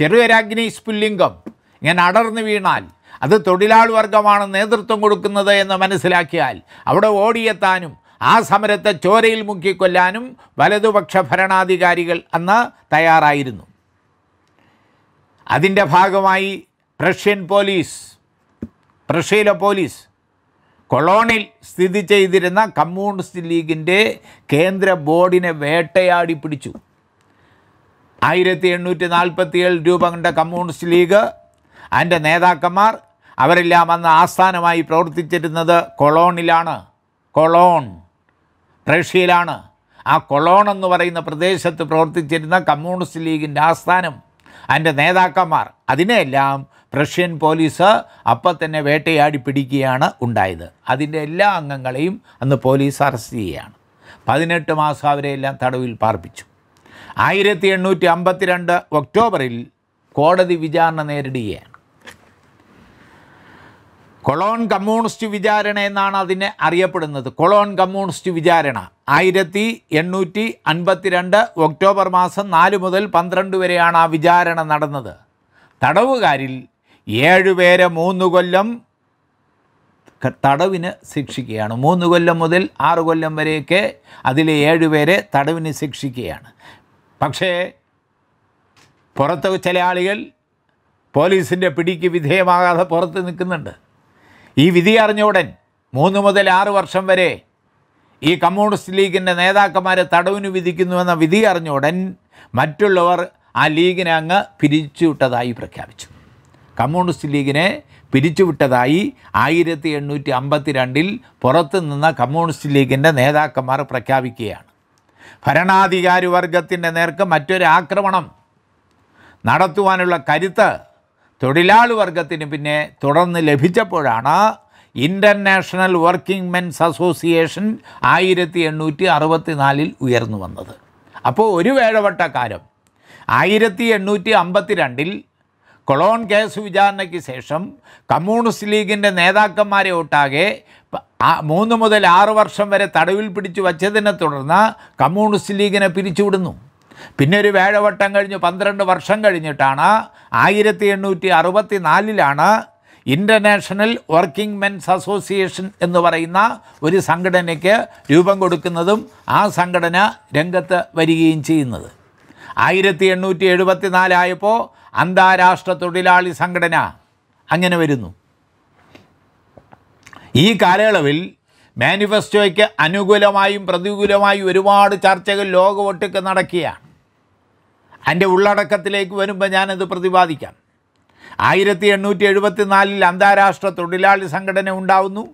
ചെറുവരാഗ്നി സ്പുല്ലിംഗം ഇങ്ങനെ അടർന്നു വീണാൽ അത് തൊഴിലാളി വർഗമാണ് നേതൃത്വം കൊടുക്കുന്നത് എന്ന് മനസ്സിലാക്കിയാൽ അവിടെ ഓടിയെത്താനും ആ സമരത്തെ ചോരയിൽ മുക്കിക്കൊല്ലാനും വലതുപക്ഷ ഭരണാധികാരികൾ അന്ന് തയ്യാറായിരുന്നു അതിൻ്റെ ഭാഗമായി റഷ്യൻ പോലീസ് റഷ്യയിലെ പോലീസ് കൊളോണിൽ സ്ഥിതി ചെയ്തിരുന്ന കമ്മ്യൂണിസ്റ്റ് ലീഗിൻ്റെ കേന്ദ്ര ബോർഡിനെ വേട്ടയാടി പിടിച്ചു ആയിരത്തി എണ്ണൂറ്റി നാൽപ്പത്തി ഏഴ് രൂപ കണ്ട കമ്മ്യൂണിസ്റ്റ് ലീഗ് അതിൻ്റെ നേതാക്കന്മാർ അവരെല്ലാം അന്ന് ആസ്ഥാനമായി പ്രവർത്തിച്ചിരുന്നത് കൊളോണിലാണ് കൊളോൺ റഷ്യയിലാണ് ആ കൊളോൺ എന്ന് പറയുന്ന പ്രദേശത്ത് പ്രവർത്തിച്ചിരുന്ന കമ്മ്യൂണിസ്റ്റ് ലീഗിൻ്റെ ആസ്ഥാനം അതിൻ്റെ നേതാക്കന്മാർ അതിനെയെല്ലാം റഷ്യൻ പോലീസ് അപ്പം തന്നെ വേട്ടയാടി പിടിക്കുകയാണ് ഉണ്ടായത് അതിൻ്റെ എല്ലാ അംഗങ്ങളെയും അന്ന് പോലീസ് അറസ്റ്റ് ചെയ്യുകയാണ് പതിനെട്ട് മാസം അവരെയെല്ലാം തടവിൽ പാർപ്പിച്ചു ആയിരത്തി എണ്ണൂറ്റി അമ്പത്തിരണ്ട് ഒക്ടോബറിൽ കോടതി വിചാരണ നേരിടുകയാണ് കൊളോൺ കമ്മ്യൂണിസ്റ്റ് വിചാരണ എന്നാണ് അതിനെ അറിയപ്പെടുന്നത് കൊളോൺ കമ്മ്യൂണിസ്റ്റ് വിചാരണ ആയിരത്തി എണ്ണൂറ്റി അൻപത്തിരണ്ട് ഒക്ടോബർ മാസം നാല് മുതൽ പന്ത്രണ്ട് വരെയാണ് ആ വിചാരണ നടന്നത് തടവുകാരിൽ ഏഴുപേരെ മൂന്ന് കൊല്ലം തടവിന് ശിക്ഷിക്കുകയാണ് മൂന്ന് കൊല്ലം മുതൽ ആറ് കൊല്ലം വരെയൊക്കെ അതിലെ ഏഴുപേരെ തടവിന് ശിക്ഷിക്കുകയാണ് പക്ഷേ പുറത്ത് ചില ആളുകൾ പോലീസിൻ്റെ പിടിക്ക് വിധേയമാകാതെ പുറത്ത് നിൽക്കുന്നുണ്ട് ഈ വിധി അറിഞ്ഞ ഉടൻ മൂന്ന് മുതൽ ആറ് വർഷം വരെ ഈ കമ്മ്യൂണിസ്റ്റ് ലീഗിൻ്റെ നേതാക്കന്മാരെ തടവിന് വിധിക്കുന്നുവെന്ന വിധി അറിഞ്ഞ ഉടൻ മറ്റുള്ളവർ ആ ലീഗിനെ അങ്ങ് പിരിച്ചുവിട്ടതായി പ്രഖ്യാപിച്ചു കമ്മ്യൂണിസ്റ്റ് ലീഗിനെ പിരിച്ചുവിട്ടതായി ആയിരത്തി എണ്ണൂറ്റി അമ്പത്തി രണ്ടിൽ പുറത്തു നിന്ന കമ്മ്യൂണിസ്റ്റ് ലീഗിൻ്റെ നേതാക്കന്മാർ പ്രഖ്യാപിക്കുകയാണ് ഭരണാധികാരി വർഗത്തിൻ്റെ നേർക്ക് മറ്റൊരു ആക്രമണം നടത്തുവാനുള്ള കരുത്ത് തൊഴിലാളി വർഗത്തിന് പിന്നെ തുടർന്ന് ലഭിച്ചപ്പോഴാണ് ഇൻ്റർനാഷണൽ വർക്കിംഗ് മെൻസ് അസോസിയേഷൻ ആയിരത്തി എണ്ണൂറ്റി അറുപത്തി നാലിൽ ഉയർന്നു വന്നത് അപ്പോൾ ഒരു കാലം ആയിരത്തി എണ്ണൂറ്റി അമ്പത്തി രണ്ടിൽ കൊളോൺ കേസ് വിചാരണയ്ക്ക് ശേഷം കമ്മ്യൂണിസ്റ്റ് ലീഗിൻ്റെ നേതാക്കന്മാരെ ഒട്ടാകെ മൂന്ന് മുതൽ ആറ് വർഷം വരെ തടവിൽ പിടിച്ചു വച്ചതിനെ തുടർന്ന് കമ്മ്യൂണിസ്റ്റ് ലീഗിനെ പിരിച്ചുവിടുന്നു പിന്നെ ഒരു വേഴവട്ടം കഴിഞ്ഞ് പന്ത്രണ്ട് വർഷം കഴിഞ്ഞിട്ടാണ് ആയിരത്തി എണ്ണൂറ്റി അറുപത്തി നാലിലാണ് ഇൻ്റർനാഷണൽ വർക്കിംഗ് മെൻസ് അസോസിയേഷൻ എന്ന് പറയുന്ന ഒരു സംഘടനയ്ക്ക് രൂപം കൊടുക്കുന്നതും ആ സംഘടന രംഗത്ത് വരികയും ചെയ്യുന്നത് ആയിരത്തി എണ്ണൂറ്റി എഴുപത്തി നാലായപ്പോൾ അന്താരാഷ്ട്ര തൊഴിലാളി സംഘടന അങ്ങനെ വരുന്നു ഈ കാലയളവിൽ മാനിഫെസ്റ്റോയ്ക്ക് അനുകൂലമായും പ്രതികൂലമായും ഒരുപാട് ചർച്ചകൾ ലോകമൊട്ടുക്ക് നടക്കുകയാണ് അതിൻ്റെ ഉള്ളടക്കത്തിലേക്ക് വരുമ്പോൾ ഞാനത് പ്രതിപാദിക്കാം ആയിരത്തി എണ്ണൂറ്റി നാലിൽ അന്താരാഷ്ട്ര തൊഴിലാളി സംഘടന ഉണ്ടാവുന്നു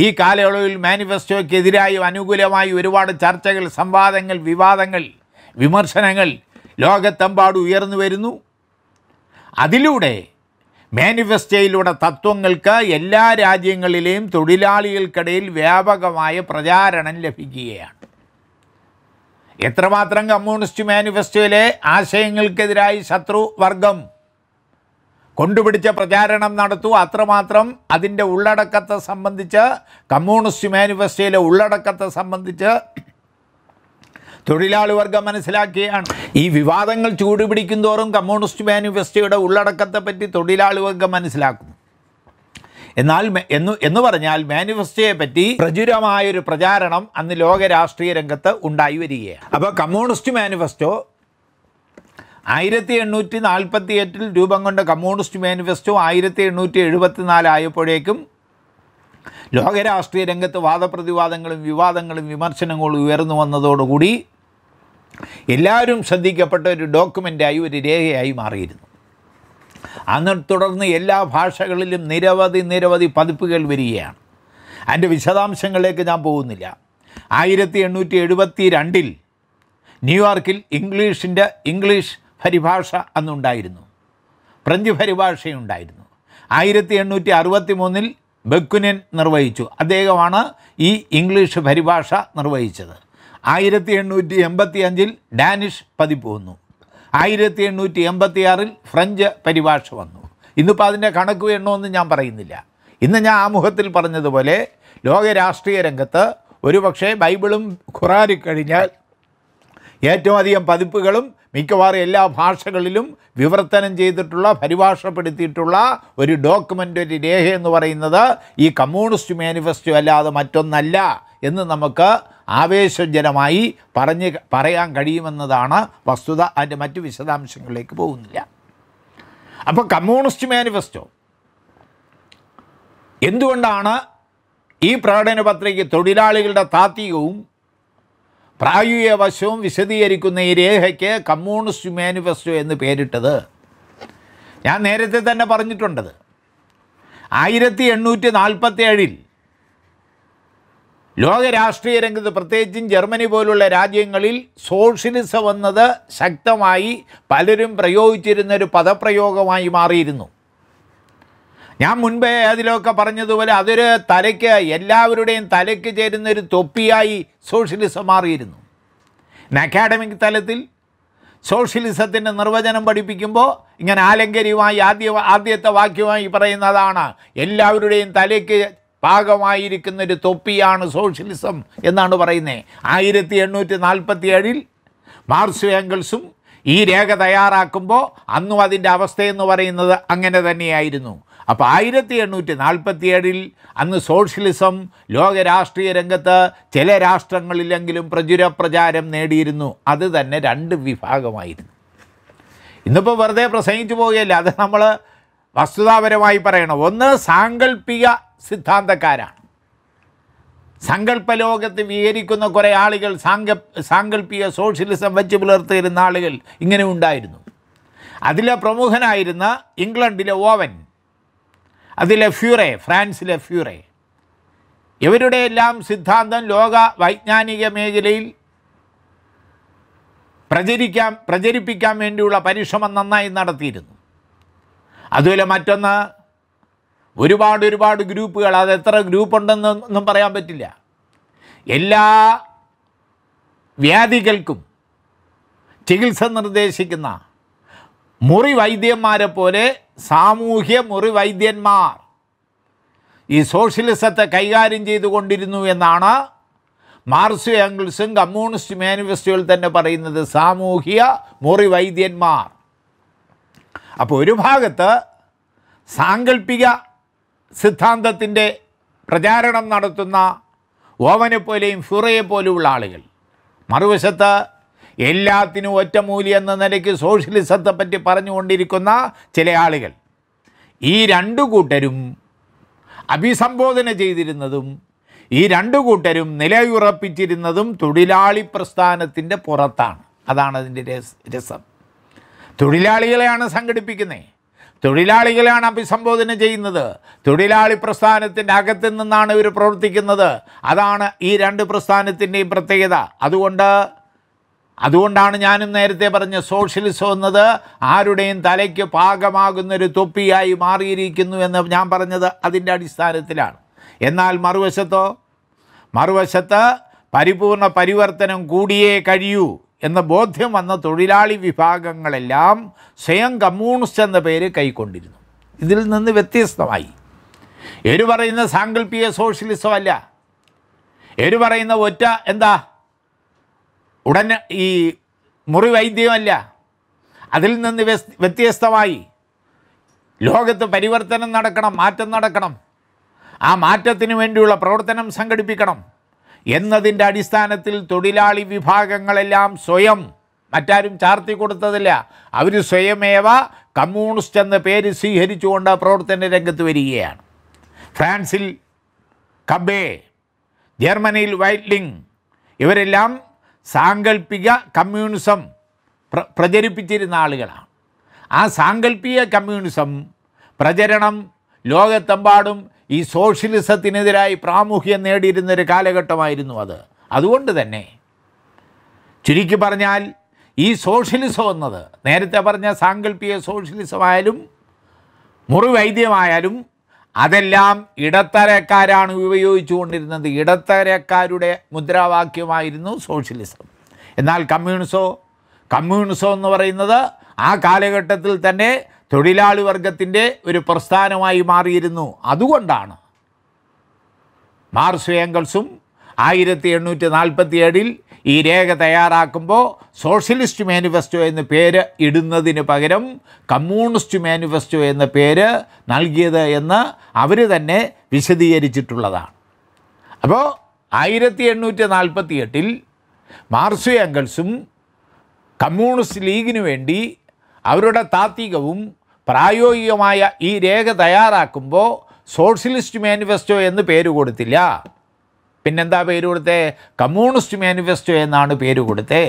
ഈ കാലയളവിൽ മാനിഫെസ്റ്റോയ്ക്കെതിരായും അനുകൂലമായും ഒരുപാട് ചർച്ചകൾ സംവാദങ്ങൾ വിവാദങ്ങൾ വിമർശനങ്ങൾ ലോകത്തെമ്പാട് ഉയർന്നു വരുന്നു അതിലൂടെ മാനിഫെസ്റ്റോയിലൂടെ തത്വങ്ങൾക്ക് എല്ലാ രാജ്യങ്ങളിലെയും തൊഴിലാളികൾക്കിടയിൽ വ്യാപകമായ പ്രചാരണം ലഭിക്കുകയാണ് എത്രമാത്രം കമ്മ്യൂണിസ്റ്റ് മാനിഫെസ്റ്റോയിലെ ആശയങ്ങൾക്കെതിരായി ശത്രു വർഗം കൊണ്ടുപിടിച്ച പ്രചാരണം നടത്തൂ അത്രമാത്രം അതിൻ്റെ ഉള്ളടക്കത്തെ സംബന്ധിച്ച് കമ്മ്യൂണിസ്റ്റ് മാനിഫെസ്റ്റോയിലെ ഉള്ളടക്കത്തെ സംബന്ധിച്ച് തൊഴിലാളി വർഗം മനസ്സിലാക്കിയാണ് ഈ വിവാദങ്ങൾ ചൂടുപിടിക്കും തോറും കമ്മ്യൂണിസ്റ്റ് മാനിഫെസ്റ്റോയുടെ പറ്റി തൊഴിലാളി വർഗം മനസ്സിലാക്കും എന്നാൽ എന്ന് എന്ന് പറഞ്ഞാൽ മാനിഫെസ്റ്റോയെ പറ്റി പ്രചുരമായൊരു പ്രചാരണം അന്ന് ലോക രാഷ്ട്രീയ രംഗത്ത് ഉണ്ടായി വരികയാണ് അപ്പോൾ കമ്മ്യൂണിസ്റ്റ് മാനിഫെസ്റ്റോ ആയിരത്തി എണ്ണൂറ്റി നാൽപ്പത്തി എട്ടിൽ രൂപം കൊണ്ട കമ്മ്യൂണിസ്റ്റ് മാനിഫെസ്റ്റോ ആയിരത്തി എണ്ണൂറ്റി നാലായപ്പോഴേക്കും ലോകരാഷ്ട്രീയ രംഗത്ത് വാദപ്രതിവാദങ്ങളും വിവാദങ്ങളും വിമർശനങ്ങളും ഉയർന്നു വന്നതോടുകൂടി എല്ലാവരും ശ്രദ്ധിക്കപ്പെട്ട ഒരു ഡോക്യുമെൻ്റായി ഒരു രേഖയായി മാറിയിരുന്നു അന്ന് തുടർന്ന് എല്ലാ ഭാഷകളിലും നിരവധി നിരവധി പതിപ്പുകൾ വരികയാണ് അതിൻ്റെ വിശദാംശങ്ങളിലേക്ക് ഞാൻ പോകുന്നില്ല ആയിരത്തി എണ്ണൂറ്റി എഴുപത്തി രണ്ടിൽ ന്യൂയോർക്കിൽ ഇംഗ്ലീഷിൻ്റെ ഇംഗ്ലീഷ് പരിഭാഷ അന്നുണ്ടായിരുന്നു ഫ്രഞ്ച് പരിഭാഷയുണ്ടായിരുന്നു ആയിരത്തി എണ്ണൂറ്റി അറുപത്തി മൂന്നിൽ ബെക്കുനിൻ നിർവഹിച്ചു അദ്ദേഹമാണ് ഈ ഇംഗ്ലീഷ് പരിഭാഷ നിർവഹിച്ചത് ആയിരത്തി എണ്ണൂറ്റി എൺപത്തി അഞ്ചിൽ ഡാനിഷ് പതിപ്പ് വന്നു ആയിരത്തി എണ്ണൂറ്റി എൺപത്തി ആറിൽ ഫ്രഞ്ച് പരിഭാഷ വന്നു ഇന്നിപ്പോൾ അതിൻ്റെ കണക്ക് വേണമെന്ന് ഞാൻ പറയുന്നില്ല ഇന്ന് ഞാൻ ആമുഖത്തിൽ പറഞ്ഞതുപോലെ ലോക രാഷ്ട്രീയ രംഗത്ത് ഒരുപക്ഷെ ബൈബിളും ഖുറാനിക്കഴിഞ്ഞാൽ ഏറ്റവും അധികം പതിപ്പുകളും മിക്കവാറും എല്ലാ ഭാഷകളിലും വിവർത്തനം ചെയ്തിട്ടുള്ള പരിഭാഷപ്പെടുത്തിയിട്ടുള്ള ഒരു ഡോക്യുമെൻ്ററി രേഖ എന്ന് പറയുന്നത് ഈ കമ്മ്യൂണിസ്റ്റ് മാനിഫെസ്റ്റോ അല്ലാതെ മറ്റൊന്നല്ല എന്ന് നമുക്ക് ആവേശജനമായി പറഞ്ഞ് പറയാൻ കഴിയുമെന്നതാണ് വസ്തുത അതിൻ്റെ മറ്റു വിശദാംശങ്ങളിലേക്ക് പോകുന്നില്ല അപ്പോൾ കമ്മ്യൂണിസ്റ്റ് മാനിഫെസ്റ്റോ എന്തുകൊണ്ടാണ് ഈ പ്രകടന പത്രിക തൊഴിലാളികളുടെ താത്വികവും പ്രായോഗിക വശവും വിശദീകരിക്കുന്ന ഈ രേഖയ്ക്ക് കമ്മ്യൂണിസ്റ്റ് മാനിഫെസ്റ്റോ എന്ന് പേരിട്ടത് ഞാൻ നേരത്തെ തന്നെ പറഞ്ഞിട്ടുണ്ടത് ആയിരത്തി എണ്ണൂറ്റി നാൽപ്പത്തി ഏഴിൽ ലോക രാഷ്ട്രീയ രംഗത്ത് പ്രത്യേകിച്ചും ജർമ്മനി പോലുള്ള രാജ്യങ്ങളിൽ സോഷ്യലിസം എന്നത് ശക്തമായി പലരും പ്രയോഗിച്ചിരുന്ന ഒരു പദപ്രയോഗമായി മാറിയിരുന്നു ഞാൻ മുൻപേ അതിലൊക്കെ പറഞ്ഞതുപോലെ അതൊരു തലയ്ക്ക് എല്ലാവരുടെയും തലയ്ക്ക് ചേരുന്ന ഒരു തൊപ്പിയായി സോഷ്യലിസം മാറിയിരുന്നു അക്കാഡമിക് തലത്തിൽ സോഷ്യലിസത്തിൻ്റെ നിർവചനം പഠിപ്പിക്കുമ്പോൾ ഇങ്ങനെ ആലങ്കരിയുമായി ആദ്യ ആദ്യത്തെ വാക്യമായി പറയുന്നതാണ് എല്ലാവരുടെയും തലയ്ക്ക് ഭാഗമായിരിക്കുന്ന ഒരു തൊപ്പിയാണ് സോഷ്യലിസം എന്നാണ് പറയുന്നത് ആയിരത്തി എണ്ണൂറ്റി നാൽപ്പത്തി ഏഴിൽ മാർസ് ഏംഗിൾസും ഈ രേഖ തയ്യാറാക്കുമ്പോൾ അന്നും അതിൻ്റെ അവസ്ഥയെന്ന് പറയുന്നത് അങ്ങനെ തന്നെയായിരുന്നു അപ്പോൾ ആയിരത്തി എണ്ണൂറ്റി നാൽപ്പത്തിയേഴിൽ അന്ന് സോഷ്യലിസം ലോകരാഷ്ട്രീയ രംഗത്ത് ചില രാഷ്ട്രങ്ങളിലെങ്കിലും പ്രചുര പ്രചാരം നേടിയിരുന്നു അത് തന്നെ രണ്ട് വിഭാഗമായിരുന്നു ഇന്നിപ്പോൾ വെറുതെ പ്രസംഗിച്ചു പോവുകയല്ല അത് നമ്മൾ വസ്തുതാപരമായി പറയണം ഒന്ന് സാങ്കല്പിക സിദ്ധാന്തക്കാരാണ് സങ്കല്പലോകത്ത് വിഹരിക്കുന്ന കുറേ ആളുകൾ സാങ്ക സാങ്കല്പിക സോഷ്യലിസം വെച്ച് പുലർത്തിയിരുന്ന ആളുകൾ ഇങ്ങനെ ഉണ്ടായിരുന്നു അതിലെ പ്രമുഖനായിരുന്ന ഇംഗ്ലണ്ടിലെ ഓവൻ അതിലെ ഫ്യൂറെ ഫ്രാൻസിലെ ഫ്യൂറെ ഇവരുടെ എല്ലാം സിദ്ധാന്തം ലോക വൈജ്ഞാനിക മേഖലയിൽ പ്രചരിക്കാൻ പ്രചരിപ്പിക്കാൻ വേണ്ടിയുള്ള പരിശ്രമം നന്നായി നടത്തിയിരുന്നു അതുപോലെ മറ്റൊന്ന് ഒരുപാട് ഒരുപാട് ഗ്രൂപ്പുകൾ അത് എത്ര ഗ്രൂപ്പുണ്ടെന്ന് ഒന്നും പറയാൻ പറ്റില്ല എല്ലാ വ്യാധികൾക്കും ചികിത്സ നിർദ്ദേശിക്കുന്ന മുറി വൈദ്യന്മാരെ പോലെ സാമൂഹ്യ മുറി വൈദ്യന്മാർ ഈ സോഷ്യലിസത്തെ കൈകാര്യം ചെയ്തുകൊണ്ടിരുന്നു എന്നാണ് മാർസു ആംഗിൾസും കമ്മ്യൂണിസ്റ്റ് മാനിഫെസ്റ്റോയിൽ തന്നെ പറയുന്നത് സാമൂഹ്യ മുറി വൈദ്യന്മാർ അപ്പോൾ ഒരു ഭാഗത്ത് സാങ്കല്പിക സിദ്ധാന്തത്തിൻ്റെ പ്രചാരണം നടത്തുന്ന ഓവനെപ്പോലെയും പോലെയുള്ള ആളുകൾ മറുവശത്ത് എല്ലാത്തിനും ഒറ്റമൂലി എന്ന നിലയ്ക്ക് സോഷ്യലിസത്തെ പറ്റി പറഞ്ഞുകൊണ്ടിരിക്കുന്ന ചില ആളുകൾ ഈ രണ്ടു കൂട്ടരും അഭിസംബോധന ചെയ്തിരുന്നതും ഈ രണ്ടു കൂട്ടരും നിലയുറപ്പിച്ചിരുന്നതും തൊഴിലാളി പ്രസ്ഥാനത്തിൻ്റെ പുറത്താണ് അതാണ് അതിൻ്റെ രസം തൊഴിലാളികളെയാണ് സംഘടിപ്പിക്കുന്നത് തൊഴിലാളികളെയാണ് അഭിസംബോധന ചെയ്യുന്നത് തൊഴിലാളി പ്രസ്ഥാനത്തിൻ്റെ അകത്ത് നിന്നാണ് ഇവർ പ്രവർത്തിക്കുന്നത് അതാണ് ഈ രണ്ട് പ്രസ്ഥാനത്തിൻ്റെയും പ്രത്യേകത അതുകൊണ്ട് അതുകൊണ്ടാണ് ഞാനും നേരത്തെ പറഞ്ഞ സോഷ്യലിസം എന്നത് ആരുടെയും തലയ്ക്ക് പാകമാകുന്നൊരു തൊപ്പിയായി മാറിയിരിക്കുന്നു എന്ന് ഞാൻ പറഞ്ഞത് അതിൻ്റെ അടിസ്ഥാനത്തിലാണ് എന്നാൽ മറുവശത്തോ മറുവശത്ത് പരിപൂർണ പരിവർത്തനം കൂടിയേ കഴിയൂ എന്ന ബോധ്യം വന്ന തൊഴിലാളി വിഭാഗങ്ങളെല്ലാം സ്വയം കമ്മ്യൂണിസ്റ്റ് എന്ന പേര് കൈക്കൊണ്ടിരുന്നു ഇതിൽ നിന്ന് വ്യത്യസ്തമായി എരു പറയുന്ന സാങ്കല്പിക സോഷ്യലിസം അല്ല എരു പറയുന്ന ഒറ്റ എന്താ ഉടൻ ഈ മുറിവൈദ്യമല്ല അതിൽ നിന്ന് വ്യത്യസ്തമായി ലോകത്ത് പരിവർത്തനം നടക്കണം മാറ്റം നടക്കണം ആ മാറ്റത്തിന് വേണ്ടിയുള്ള പ്രവർത്തനം സംഘടിപ്പിക്കണം എന്നതിൻ്റെ അടിസ്ഥാനത്തിൽ തൊഴിലാളി വിഭാഗങ്ങളെല്ലാം സ്വയം മറ്റാരും ചാർത്തി കൊടുത്തതില്ല അവർ സ്വയമേവ കമ്മ്യൂണിസ്റ്റ് എന്ന പേര് സ്വീകരിച്ചുകൊണ്ട് പ്രവർത്തന രംഗത്ത് വരികയാണ് ഫ്രാൻസിൽ കബേ ജർമ്മനിയിൽ വൈറ്റ്ലിംഗ് ഇവരെല്ലാം സാങ്കല്പിക കമ്മ്യൂണിസം പ്രചരിപ്പിച്ചിരുന്ന ആളുകളാണ് ആ സാങ്കല്പിക കമ്മ്യൂണിസം പ്രചരണം ലോകത്തെമ്പാടും ഈ സോഷ്യലിസത്തിനെതിരായി പ്രാമുഖ്യം നേടിയിരുന്നൊരു കാലഘട്ടമായിരുന്നു അത് അതുകൊണ്ട് തന്നെ ചുരുക്കി പറഞ്ഞാൽ ഈ സോഷ്യലിസം എന്നത് നേരത്തെ പറഞ്ഞ സാങ്കല്പിക സോഷ്യലിസമായാലും മുറിവൈദ്യമായാലും അതെല്ലാം ഇടത്തരക്കാരാണ് ഉപയോഗിച്ചുകൊണ്ടിരുന്നത് ഇടത്തരക്കാരുടെ മുദ്രാവാക്യമായിരുന്നു സോഷ്യലിസം എന്നാൽ കമ്മ്യൂണിസോ കമ്മ്യൂണിസോ എന്ന് പറയുന്നത് ആ കാലഘട്ടത്തിൽ തന്നെ തൊഴിലാളി വർഗത്തിൻ്റെ ഒരു പ്രസ്ഥാനമായി മാറിയിരുന്നു അതുകൊണ്ടാണ് മാർസ് ഏംഗൾസും ആയിരത്തി എണ്ണൂറ്റി നാൽപ്പത്തി ഏഴിൽ ഈ രേഖ തയ്യാറാക്കുമ്പോൾ സോഷ്യലിസ്റ്റ് മാനിഫെസ്റ്റോ എന്ന പേര് ഇടുന്നതിന് പകരം കമ്മ്യൂണിസ്റ്റ് മാനിഫെസ്റ്റോ എന്ന പേര് നൽകിയത് എന്ന് അവർ തന്നെ വിശദീകരിച്ചിട്ടുള്ളതാണ് അപ്പോൾ ആയിരത്തി എണ്ണൂറ്റി നാൽപ്പത്തി എട്ടിൽ മാർസു എംഗൾസും കമ്മ്യൂണിസ്റ്റ് ലീഗിന് വേണ്ടി അവരുടെ താത്വികവും പ്രായോഗികമായ ഈ രേഖ തയ്യാറാക്കുമ്പോൾ സോഷ്യലിസ്റ്റ് മാനിഫെസ്റ്റോ എന്ന് പേര് കൊടുത്തില്ല പിന്നെന്താ പേര് കൊടുത്തേ കമ്മ്യൂണിസ്റ്റ് മാനിഫെസ്റ്റോ എന്നാണ് പേര് കൊടുത്തേ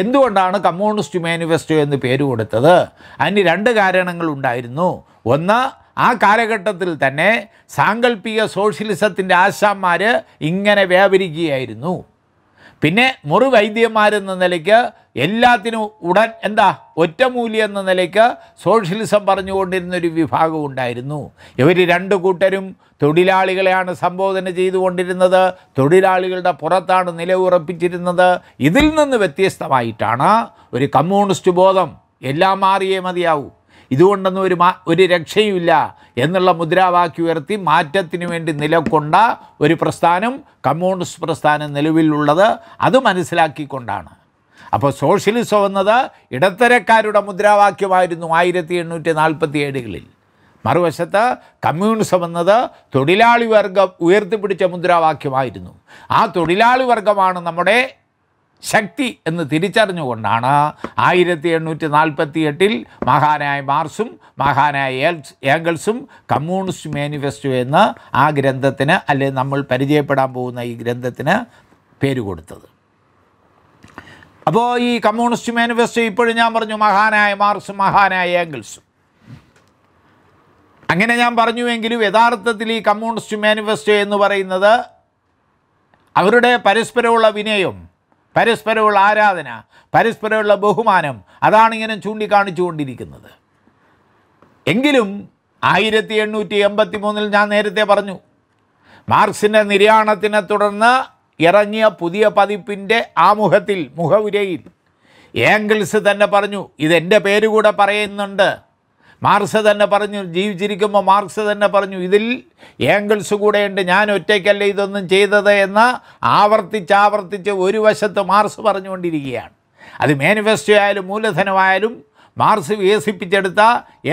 എന്തുകൊണ്ടാണ് കമ്മ്യൂണിസ്റ്റ് മാനിഫെസ്റ്റോ എന്ന് പേര് കൊടുത്തത് അതിന് രണ്ട് കാരണങ്ങൾ ഉണ്ടായിരുന്നു ഒന്ന് ആ കാലഘട്ടത്തിൽ തന്നെ സാങ്കല്പിക സോഷ്യലിസത്തിൻ്റെ ആശാന്മാർ ഇങ്ങനെ വ്യാപരിക്കുകയായിരുന്നു പിന്നെ മുറിവൈദ്യന്മാരെന്ന നിലയ്ക്ക് എല്ലാത്തിനും ഉടൻ എന്താ ഒറ്റമൂലി എന്ന നിലയ്ക്ക് സോഷ്യലിസം പറഞ്ഞുകൊണ്ടിരുന്നൊരു വിഭാഗം ഉണ്ടായിരുന്നു ഇവർ രണ്ട് കൂട്ടരും തൊഴിലാളികളെയാണ് സംബോധന ചെയ്തുകൊണ്ടിരുന്നത് തൊഴിലാളികളുടെ പുറത്താണ് നിലയുറപ്പിച്ചിരുന്നത് ഇതിൽ നിന്ന് വ്യത്യസ്തമായിട്ടാണ് ഒരു കമ്മ്യൂണിസ്റ്റ് ബോധം എല്ലാം മാറിയേ മതിയാവൂ ഇതുകൊണ്ടൊന്നും ഒരു ഒരു രക്ഷയുമില്ല എന്നുള്ള മുദ്രാവാക്യം ഉയർത്തി മാറ്റത്തിന് വേണ്ടി നിലകൊണ്ട ഒരു പ്രസ്ഥാനം കമ്മ്യൂണിസ്റ്റ് പ്രസ്ഥാനം നിലവിലുള്ളത് അത് മനസ്സിലാക്കിക്കൊണ്ടാണ് അപ്പോൾ സോഷ്യലിസം എന്നത് ഇടത്തരക്കാരുടെ മുദ്രാവാക്യമായിരുന്നു ആയിരത്തി എണ്ണൂറ്റി നാൽപ്പത്തി ഏഴുകളിൽ മറുവശത്ത് കമ്മ്യൂണിസം എന്നത് തൊഴിലാളി വർഗം ഉയർത്തിപ്പിടിച്ച മുദ്രാവാക്യമായിരുന്നു ആ തൊഴിലാളി വർഗമാണ് നമ്മുടെ ശക്തി എന്ന് തിരിച്ചറിഞ്ഞുകൊണ്ടാണ് ആയിരത്തി എണ്ണൂറ്റി നാൽപ്പത്തി എട്ടിൽ മഹാനായ മാർസും മഹാനായ ഏൽസ് ഏംഗിൾസും കമ്മ്യൂണിസ്റ്റ് മാനിഫെസ്റ്റോ എന്ന് ആ ഗ്രന്ഥത്തിന് അല്ലെ നമ്മൾ പരിചയപ്പെടാൻ പോകുന്ന ഈ ഗ്രന്ഥത്തിന് പേര് കൊടുത്തത് അപ്പോൾ ഈ കമ്മ്യൂണിസ്റ്റ് മാനിഫെസ്റ്റോ ഇപ്പോഴും ഞാൻ പറഞ്ഞു മഹാനായ മാർസും മഹാനായ ഏംഗിൾസും അങ്ങനെ ഞാൻ പറഞ്ഞുവെങ്കിലും യഥാർത്ഥത്തിൽ ഈ കമ്മ്യൂണിസ്റ്റ് മാനിഫെസ്റ്റോ എന്ന് പറയുന്നത് അവരുടെ പരസ്പരമുള്ള വിനയം പരസ്പരമുള്ള ആരാധന പരസ്പരമുള്ള ബഹുമാനം അതാണ് ഇങ്ങനെ കൊണ്ടിരിക്കുന്നത് എങ്കിലും ആയിരത്തി എണ്ണൂറ്റി എൺപത്തി മൂന്നിൽ ഞാൻ നേരത്തെ പറഞ്ഞു മാർക്സിൻ്റെ നിര്യാണത്തിനെ തുടർന്ന് ഇറങ്ങിയ പുതിയ പതിപ്പിൻ്റെ ആമുഖത്തിൽ മുഖവുരയിൽ ഏംഗിൾസ് തന്നെ പറഞ്ഞു ഇതെൻ്റെ പേര് കൂടെ പറയുന്നുണ്ട് മാർക്സ് തന്നെ പറഞ്ഞു ജീവിച്ചിരിക്കുമ്പോൾ മാർക്സ് തന്നെ പറഞ്ഞു ഇതിൽ ഏങ്കിൾസ് കൂടെയുണ്ട് ഞാൻ ഒറ്റയ്ക്കല്ല ഇതൊന്നും ചെയ്തത് എന്ന് ആവർത്തിച്ചാവർത്തിച്ച് ഒരു വശത്ത് മാർക്സ് പറഞ്ഞുകൊണ്ടിരിക്കുകയാണ് അത് മാനിഫെസ്റ്റോ ആയാലും മൂലധനമായാലും മാർസ് വികസിപ്പിച്ചെടുത്ത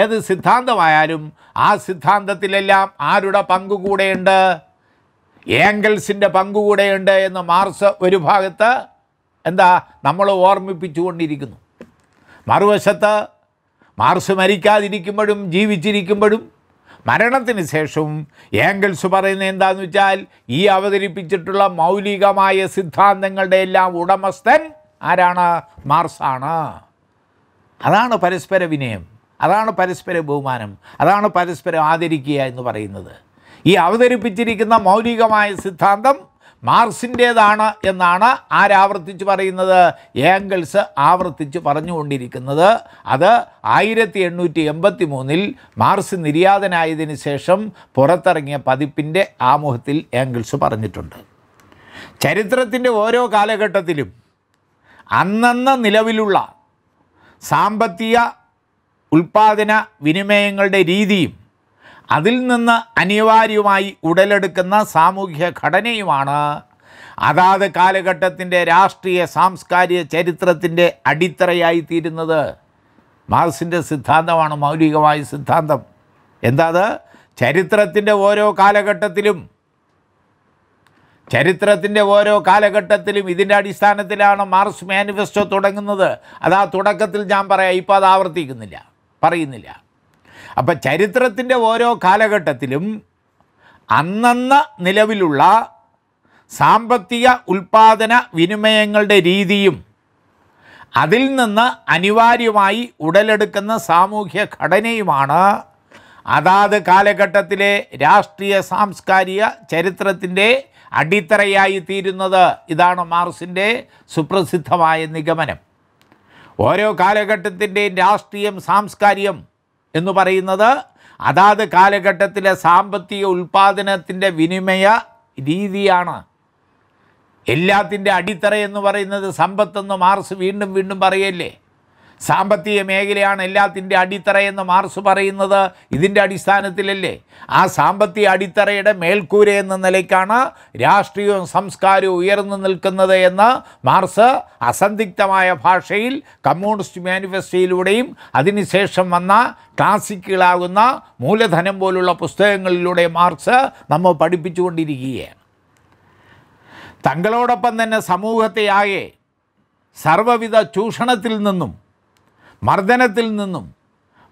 ഏത് സിദ്ധാന്തമായാലും ആ സിദ്ധാന്തത്തിലെല്ലാം ആരുടെ പങ്ക് കൂടെയുണ്ട് ഏങ്കിൾസിൻ്റെ പങ്ക് കൂടെയുണ്ട് എന്ന് മാർസ് ഒരു ഭാഗത്ത് എന്താ നമ്മൾ ഓർമ്മിപ്പിച്ചുകൊണ്ടിരിക്കുന്നു മറുവശത്ത് മാർസ് മരിക്കാതിരിക്കുമ്പോഴും ജീവിച്ചിരിക്കുമ്പോഴും മരണത്തിന് ശേഷവും ഏങ്കൽസ് പറയുന്നത് എന്താണെന്ന് വെച്ചാൽ ഈ അവതരിപ്പിച്ചിട്ടുള്ള മൗലികമായ സിദ്ധാന്തങ്ങളുടെ എല്ലാം ഉടമസ്ഥൻ ആരാണ് മാർസാണ് അതാണ് പരസ്പര വിനയം അതാണ് പരസ്പര ബഹുമാനം അതാണ് പരസ്പരം ആദരിക്കുക എന്ന് പറയുന്നത് ഈ അവതരിപ്പിച്ചിരിക്കുന്ന മൗലികമായ സിദ്ധാന്തം മാർസിൻ്റേതാണ് എന്നാണ് ആരാവർത്തിച്ച് പറയുന്നത് ഏങ്കിൾസ് ആവർത്തിച്ച് പറഞ്ഞുകൊണ്ടിരിക്കുന്നത് അത് ആയിരത്തി എണ്ണൂറ്റി എൺപത്തി മൂന്നിൽ മാർസ് നിര്യാതനായതിനു ശേഷം പുറത്തിറങ്ങിയ പതിപ്പിൻ്റെ ആമുഖത്തിൽ ഏങ്കിൾസ് പറഞ്ഞിട്ടുണ്ട് ചരിത്രത്തിൻ്റെ ഓരോ കാലഘട്ടത്തിലും അന്നന്ന് നിലവിലുള്ള സാമ്പത്തിക ഉൽപാദന വിനിമയങ്ങളുടെ രീതിയും അതിൽ നിന്ന് അനിവാര്യമായി ഉടലെടുക്കുന്ന സാമൂഹ്യ ഘടനയുമാണ് അതാത് കാലഘട്ടത്തിൻ്റെ രാഷ്ട്രീയ സാംസ്കാരിക ചരിത്രത്തിൻ്റെ അടിത്തറയായി തീരുന്നത് മാർസിൻ്റെ സിദ്ധാന്തമാണ് മൗലികമായ സിദ്ധാന്തം എന്താ ചരിത്രത്തിൻ്റെ ഓരോ കാലഘട്ടത്തിലും ചരിത്രത്തിൻ്റെ ഓരോ കാലഘട്ടത്തിലും ഇതിൻ്റെ അടിസ്ഥാനത്തിലാണ് മാർസ് മാനിഫെസ്റ്റോ തുടങ്ങുന്നത് അത് ആ തുടക്കത്തിൽ ഞാൻ പറയാം ഇപ്പോൾ അത് ആവർത്തിക്കുന്നില്ല പറയുന്നില്ല അപ്പം ചരിത്രത്തിൻ്റെ ഓരോ കാലഘട്ടത്തിലും അന്നന്ന നിലവിലുള്ള സാമ്പത്തിക ഉൽപാദന വിനിമയങ്ങളുടെ രീതിയും അതിൽ നിന്ന് അനിവാര്യമായി ഉടലെടുക്കുന്ന സാമൂഹ്യ ഘടനയുമാണ് അതാത് കാലഘട്ടത്തിലെ രാഷ്ട്രീയ സാംസ്കാരിക ചരിത്രത്തിൻ്റെ അടിത്തറയായി തീരുന്നത് ഇതാണ് മാർസിൻ്റെ സുപ്രസിദ്ധമായ നിഗമനം ഓരോ കാലഘട്ടത്തിൻ്റെയും രാഷ്ട്രീയം സാംസ്കാരികം എന്ന് പറയുന്നത് അതാത് കാലഘട്ടത്തിലെ സാമ്പത്തിക ഉൽപാദനത്തിൻ്റെ വിനിമയ രീതിയാണ് എല്ലാത്തിൻ്റെ അടിത്തറ എന്ന് പറയുന്നത് സമ്പത്തെന്ന് മാർസ് വീണ്ടും വീണ്ടും പറയല്ലേ സാമ്പത്തിക മേഖലയാണ് എല്ലാത്തിൻ്റെ അടിത്തറയെന്ന് മാർസ് പറയുന്നത് ഇതിൻ്റെ അടിസ്ഥാനത്തിലല്ലേ ആ സാമ്പത്തിക അടിത്തറയുടെ മേൽക്കൂര എന്ന നിലയ്ക്കാണ് രാഷ്ട്രീയവും സംസ്കാരവും ഉയർന്നു നിൽക്കുന്നത് എന്ന് മാർസ് അസന്ധിഗ്ധമായ ഭാഷയിൽ കമ്മ്യൂണിസ്റ്റ് മാനിഫെസ്റ്റോയിലൂടെയും അതിനുശേഷം വന്ന ക്ലാസിക്കുകളാകുന്ന മൂലധനം പോലുള്ള പുസ്തകങ്ങളിലൂടെ മാർക്സ് നമ്മൾ പഠിപ്പിച്ചുകൊണ്ടിരിക്കുകയാണ് തങ്ങളോടൊപ്പം തന്നെ സമൂഹത്തെ ആകെ സർവവിധ ചൂഷണത്തിൽ നിന്നും മർദ്ദനത്തിൽ നിന്നും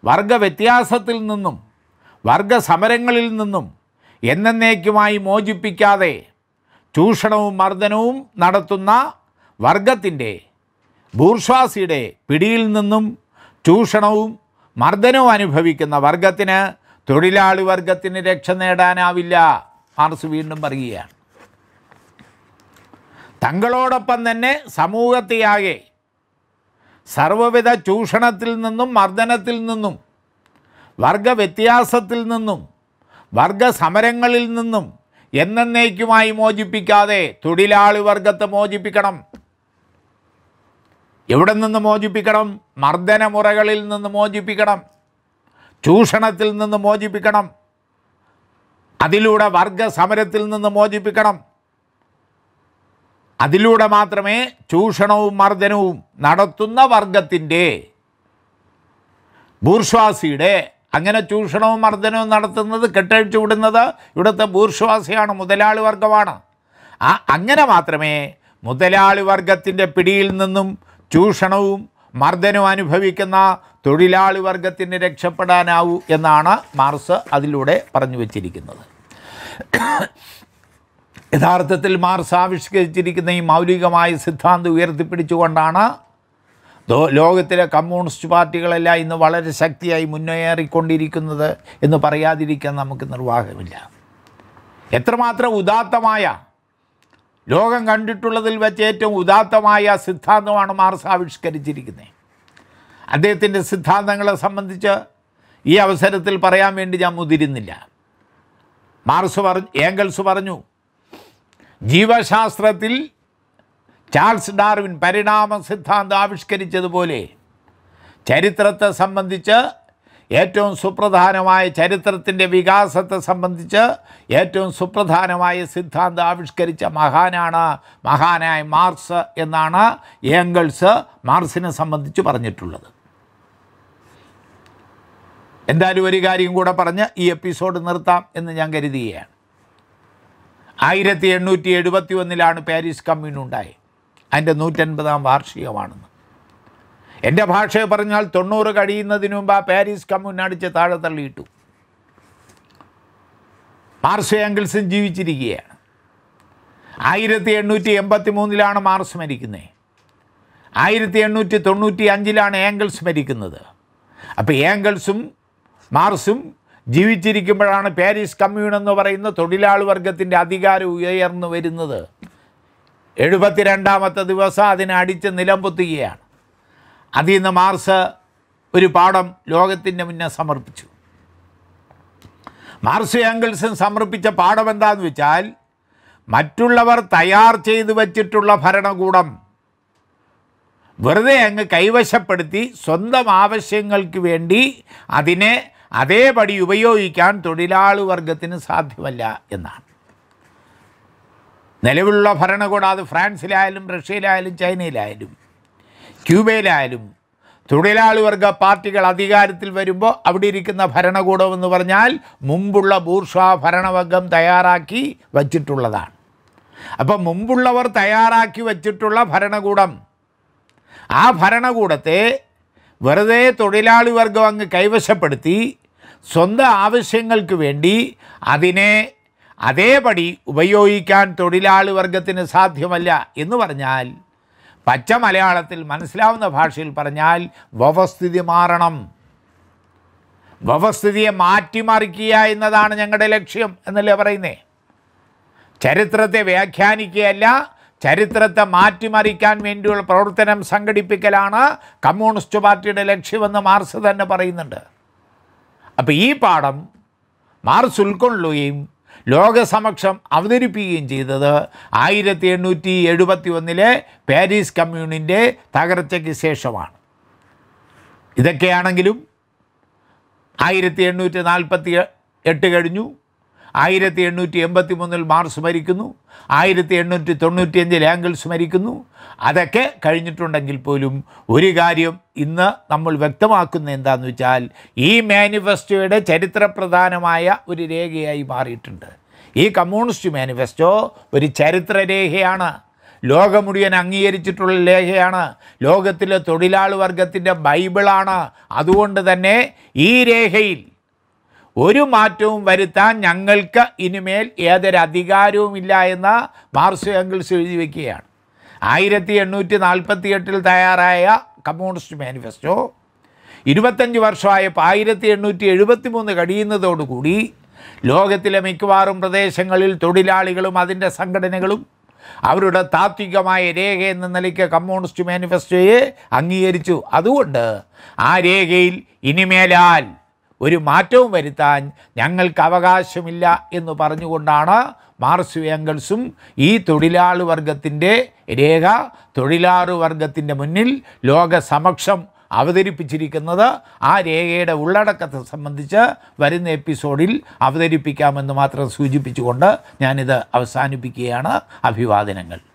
വർഗവ്യത്യാസത്തിൽ നിന്നും വർഗസമരങ്ങളിൽ നിന്നും എന്നേക്കുമായി മോചിപ്പിക്കാതെ ചൂഷണവും മർദ്ദനവും നടത്തുന്ന വർഗത്തിൻ്റെ ബൂർഷ്വാസിയുടെ പിടിയിൽ നിന്നും ചൂഷണവും മർദ്ദനവും അനുഭവിക്കുന്ന വർഗത്തിന് തൊഴിലാളി വർഗത്തിന് രക്ഷ നേടാനാവില്ല മാർസ് വീണ്ടും പറയുകയാണ് തങ്ങളോടൊപ്പം തന്നെ സമൂഹത്തെയാകെ സർവവിധ ചൂഷണത്തിൽ നിന്നും മർദ്ദനത്തിൽ നിന്നും വർഗവ്യത്യാസത്തിൽ നിന്നും വർഗസമരങ്ങളിൽ നിന്നും എന്നേക്കുമായി മോചിപ്പിക്കാതെ തൊഴിലാളി വർഗത്തെ മോചിപ്പിക്കണം എവിടെ നിന്ന് മോചിപ്പിക്കണം മർദ്ദനമുറകളിൽ നിന്ന് മോചിപ്പിക്കണം ചൂഷണത്തിൽ നിന്ന് മോചിപ്പിക്കണം അതിലൂടെ വർഗസമരത്തിൽ നിന്ന് മോചിപ്പിക്കണം അതിലൂടെ മാത്രമേ ചൂഷണവും മർദ്ദനവും നടത്തുന്ന വർഗത്തിൻ്റെ ബൂർഷ്വാസിയുടെ അങ്ങനെ ചൂഷണവും മർദ്ദനവും നടത്തുന്നത് കെട്ടഴിച്ചു വിടുന്നത് ഇവിടുത്തെ ബൂർഷ്വാസിയാണ് മുതലാളി വർഗമാണ് ആ അങ്ങനെ മാത്രമേ മുതലാളി വർഗത്തിൻ്റെ പിടിയിൽ നിന്നും ചൂഷണവും മർദ്ദനവും അനുഭവിക്കുന്ന തൊഴിലാളി വർഗത്തിന് രക്ഷപ്പെടാനാവൂ എന്നാണ് മാർസ് അതിലൂടെ പറഞ്ഞു വച്ചിരിക്കുന്നത് യഥാർത്ഥത്തിൽ മാർസ് ആവിഷ്കരിച്ചിരിക്കുന്ന ഈ മൗലികമായ സിദ്ധാന്തം ഉയർത്തിപ്പിടിച്ചുകൊണ്ടാണ് ലോകത്തിലെ കമ്മ്യൂണിസ്റ്റ് പാർട്ടികളെല്ലാം ഇന്ന് വളരെ ശക്തിയായി മുന്നേറിക്കൊണ്ടിരിക്കുന്നത് എന്ന് പറയാതിരിക്കാൻ നമുക്ക് നിർവാഹമില്ല എത്രമാത്രം ഉദാത്തമായ ലോകം കണ്ടിട്ടുള്ളതിൽ വെച്ച് ഏറ്റവും ഉദാത്തമായ സിദ്ധാന്തമാണ് മാർസ് ആവിഷ്കരിച്ചിരിക്കുന്നത് അദ്ദേഹത്തിൻ്റെ സിദ്ധാന്തങ്ങളെ സംബന്ധിച്ച് ഈ അവസരത്തിൽ പറയാൻ വേണ്ടി ഞാൻ മുതിരുന്നില്ല മാർസ് പറഞ്ഞു ഏംഗൽസ് പറഞ്ഞു ജീവശാസ്ത്രത്തിൽ ചാൾസ് ഡാർവിൻ പരിണാമ സിദ്ധാന്തം ആവിഷ്കരിച്ചതുപോലെ ചരിത്രത്തെ സംബന്ധിച്ച് ഏറ്റവും സുപ്രധാനമായ ചരിത്രത്തിൻ്റെ വികാസത്തെ സംബന്ധിച്ച് ഏറ്റവും സുപ്രധാനമായ സിദ്ധാന്തം ആവിഷ്കരിച്ച മഹാനാണ് മഹാനായ മാർസ് എന്നാണ് ഏംഗൾസ് മാർസിനെ സംബന്ധിച്ച് പറഞ്ഞിട്ടുള്ളത് എന്തായാലും ഒരു കാര്യം കൂടെ പറഞ്ഞ് ഈ എപ്പിസോഡ് നിർത്താം എന്ന് ഞാൻ കരുതുകയാണ് ആയിരത്തി എണ്ണൂറ്റി എഴുപത്തി ഒന്നിലാണ് പാരീസ് കമ്മ്യൂൺ ഉണ്ടായത് അതിൻ്റെ നൂറ്റൻപതാം വാർഷികമാണെന്ന് എൻ്റെ ഭാഷയെ പറഞ്ഞാൽ തൊണ്ണൂറ് കഴിയുന്നതിന് മുമ്പ് ആ പാരീസ് കമ്മ്യൂൺ അടിച്ച് താഴെ തള്ളിയിട്ടു മാർസ് ആംഗിൾസും ജീവിച്ചിരിക്കുകയാണ് ആയിരത്തി എണ്ണൂറ്റി എൺപത്തി മൂന്നിലാണ് മാർസ് മരിക്കുന്നത് ആയിരത്തി എണ്ണൂറ്റി തൊണ്ണൂറ്റി അഞ്ചിലാണ് ഏംഗിൾസ് മരിക്കുന്നത് അപ്പോൾ ഏംഗിൾസും മാർസും ജീവിച്ചിരിക്കുമ്പോഴാണ് പാരീസ് കമ്മ്യൂൺ എന്ന് പറയുന്ന തൊഴിലാളി വർഗത്തിൻ്റെ അധികാരം ഉയർന്നു വരുന്നത് എഴുപത്തിരണ്ടാമത്തെ ദിവസം അതിനെ അടിച്ച് നിലംപൊത്തുകയാണ് അതിൽ നിന്ന് മാർസ് ഒരു പാഠം ലോകത്തിൻ്റെ മുന്നേ സമർപ്പിച്ചു മാർസ് ആംഗിൾസൺ സമർപ്പിച്ച പാഠം എന്താന്ന് വെച്ചാൽ മറ്റുള്ളവർ തയ്യാർ ചെയ്തു വച്ചിട്ടുള്ള ഭരണകൂടം വെറുതെ അങ്ങ് കൈവശപ്പെടുത്തി സ്വന്തം ആവശ്യങ്ങൾക്ക് വേണ്ടി അതിനെ അതേപടി ഉപയോഗിക്കാൻ തൊഴിലാളി വർഗത്തിന് സാധ്യമല്ല എന്നാണ് നിലവിലുള്ള ഭരണകൂടം അത് ഫ്രാൻസിലായാലും റഷ്യയിലായാലും ചൈനയിലായാലും ക്യൂബയിലായാലും തൊഴിലാളി വർഗ പാർട്ടികൾ അധികാരത്തിൽ വരുമ്പോൾ അവിടെ ഇരിക്കുന്ന ഭരണകൂടം എന്ന് പറഞ്ഞാൽ മുമ്പുള്ള ബൂർഷ ഭരണവർഗം തയ്യാറാക്കി വച്ചിട്ടുള്ളതാണ് അപ്പം മുമ്പുള്ളവർ തയ്യാറാക്കി വച്ചിട്ടുള്ള ഭരണകൂടം ആ ഭരണകൂടത്തെ വെറുതെ തൊഴിലാളി വർഗം അങ്ങ് കൈവശപ്പെടുത്തി സ്വന്തം ആവശ്യങ്ങൾക്ക് വേണ്ടി അതിനെ അതേപടി ഉപയോഗിക്കാൻ തൊഴിലാളി വർഗത്തിന് സാധ്യമല്ല എന്ന് പറഞ്ഞാൽ പച്ച മലയാളത്തിൽ മനസ്സിലാവുന്ന ഭാഷയിൽ പറഞ്ഞാൽ വ്യവസ്ഥിതി മാറണം വ്യവസ്ഥിതിയെ മാറ്റിമറിക്കുക എന്നതാണ് ഞങ്ങളുടെ ലക്ഷ്യം എന്നല്ലേ പറയുന്നത് ചരിത്രത്തെ വ്യാഖ്യാനിക്കുകയല്ല ചരിത്രത്തെ മാറ്റിമറിക്കാൻ വേണ്ടിയുള്ള പ്രവർത്തനം സംഘടിപ്പിക്കലാണ് കമ്മ്യൂണിസ്റ്റ് പാർട്ടിയുടെ ലക്ഷ്യമെന്ന് മാർസ് തന്നെ പറയുന്നുണ്ട് അപ്പോൾ ഈ പാഠം മാർസ് ഉൾക്കൊള്ളുകയും ലോകസമക്ഷം അവതരിപ്പിക്കുകയും ചെയ്തത് ആയിരത്തി എണ്ണൂറ്റി എഴുപത്തി ഒന്നിലെ പാരീസ് കമ്മ്യൂണിൻ്റെ തകർച്ചയ്ക്ക് ശേഷമാണ് ഇതൊക്കെയാണെങ്കിലും ആയിരത്തി എണ്ണൂറ്റി നാൽപ്പത്തി എട്ട് കഴിഞ്ഞു ആയിരത്തി എണ്ണൂറ്റി എൺപത്തി മൂന്നിൽ മാർസ് മരിക്കുന്നു ആയിരത്തി എണ്ണൂറ്റി അഞ്ചിൽ ആംഗിൾസ് മരിക്കുന്നു അതൊക്കെ കഴിഞ്ഞിട്ടുണ്ടെങ്കിൽ പോലും ഒരു കാര്യം ഇന്ന് നമ്മൾ വ്യക്തമാക്കുന്ന എന്താണെന്ന് വെച്ചാൽ ഈ മാനിഫെസ്റ്റോയുടെ ചരിത്രപ്രധാനമായ ഒരു രേഖയായി മാറിയിട്ടുണ്ട് ഈ കമ്മ്യൂണിസ്റ്റ് മാനിഫെസ്റ്റോ ഒരു ചരിത്രരേഖയാണ് ലോകം മുഴുവൻ അംഗീകരിച്ചിട്ടുള്ള രേഖയാണ് ലോകത്തിലെ തൊഴിലാളി വർഗത്തിൻ്റെ ബൈബിളാണ് അതുകൊണ്ട് തന്നെ ഈ രേഖയിൽ ഒരു മാറ്റവും വരുത്താൻ ഞങ്ങൾക്ക് ഇനിമേൽ ഏതൊരു അധികാരവുമില്ല എന്ന് മാർസോ എങ്കിൾസ് എഴുതി വയ്ക്കുകയാണ് ആയിരത്തി എണ്ണൂറ്റി നാൽപ്പത്തി എട്ടിൽ തയ്യാറായ കമ്മ്യൂണിസ്റ്റ് മാനിഫെസ്റ്റോ ഇരുപത്തഞ്ച് വർഷമായപ്പോൾ ആയിരത്തി എണ്ണൂറ്റി എഴുപത്തി മൂന്ന് കഴിയുന്നതോടുകൂടി ലോകത്തിലെ മിക്കവാറും പ്രദേശങ്ങളിൽ തൊഴിലാളികളും അതിൻ്റെ സംഘടനകളും അവരുടെ താത്വികമായ രേഖ എന്ന നിലയ്ക്ക് കമ്മ്യൂണിസ്റ്റ് മാനിഫെസ്റ്റോയെ അംഗീകരിച്ചു അതുകൊണ്ട് ആ രേഖയിൽ ഇനിമേലാൽ ഒരു മാറ്റവും വരുത്താൻ ഞങ്ങൾക്ക് അവകാശമില്ല എന്ന് പറഞ്ഞുകൊണ്ടാണ് മാർസ് ഏംഗൾസും ഈ തൊഴിലാളി വർഗത്തിൻ്റെ രേഖ തൊഴിലാളി വർഗത്തിൻ്റെ മുന്നിൽ ലോകസമക്ഷം അവതരിപ്പിച്ചിരിക്കുന്നത് ആ രേഖയുടെ ഉള്ളടക്കത്തെ സംബന്ധിച്ച് വരുന്ന എപ്പിസോഡിൽ അവതരിപ്പിക്കാമെന്ന് മാത്രം സൂചിപ്പിച്ചുകൊണ്ട് ഞാനിത് അവസാനിപ്പിക്കുകയാണ് അഭിവാദനങ്ങൾ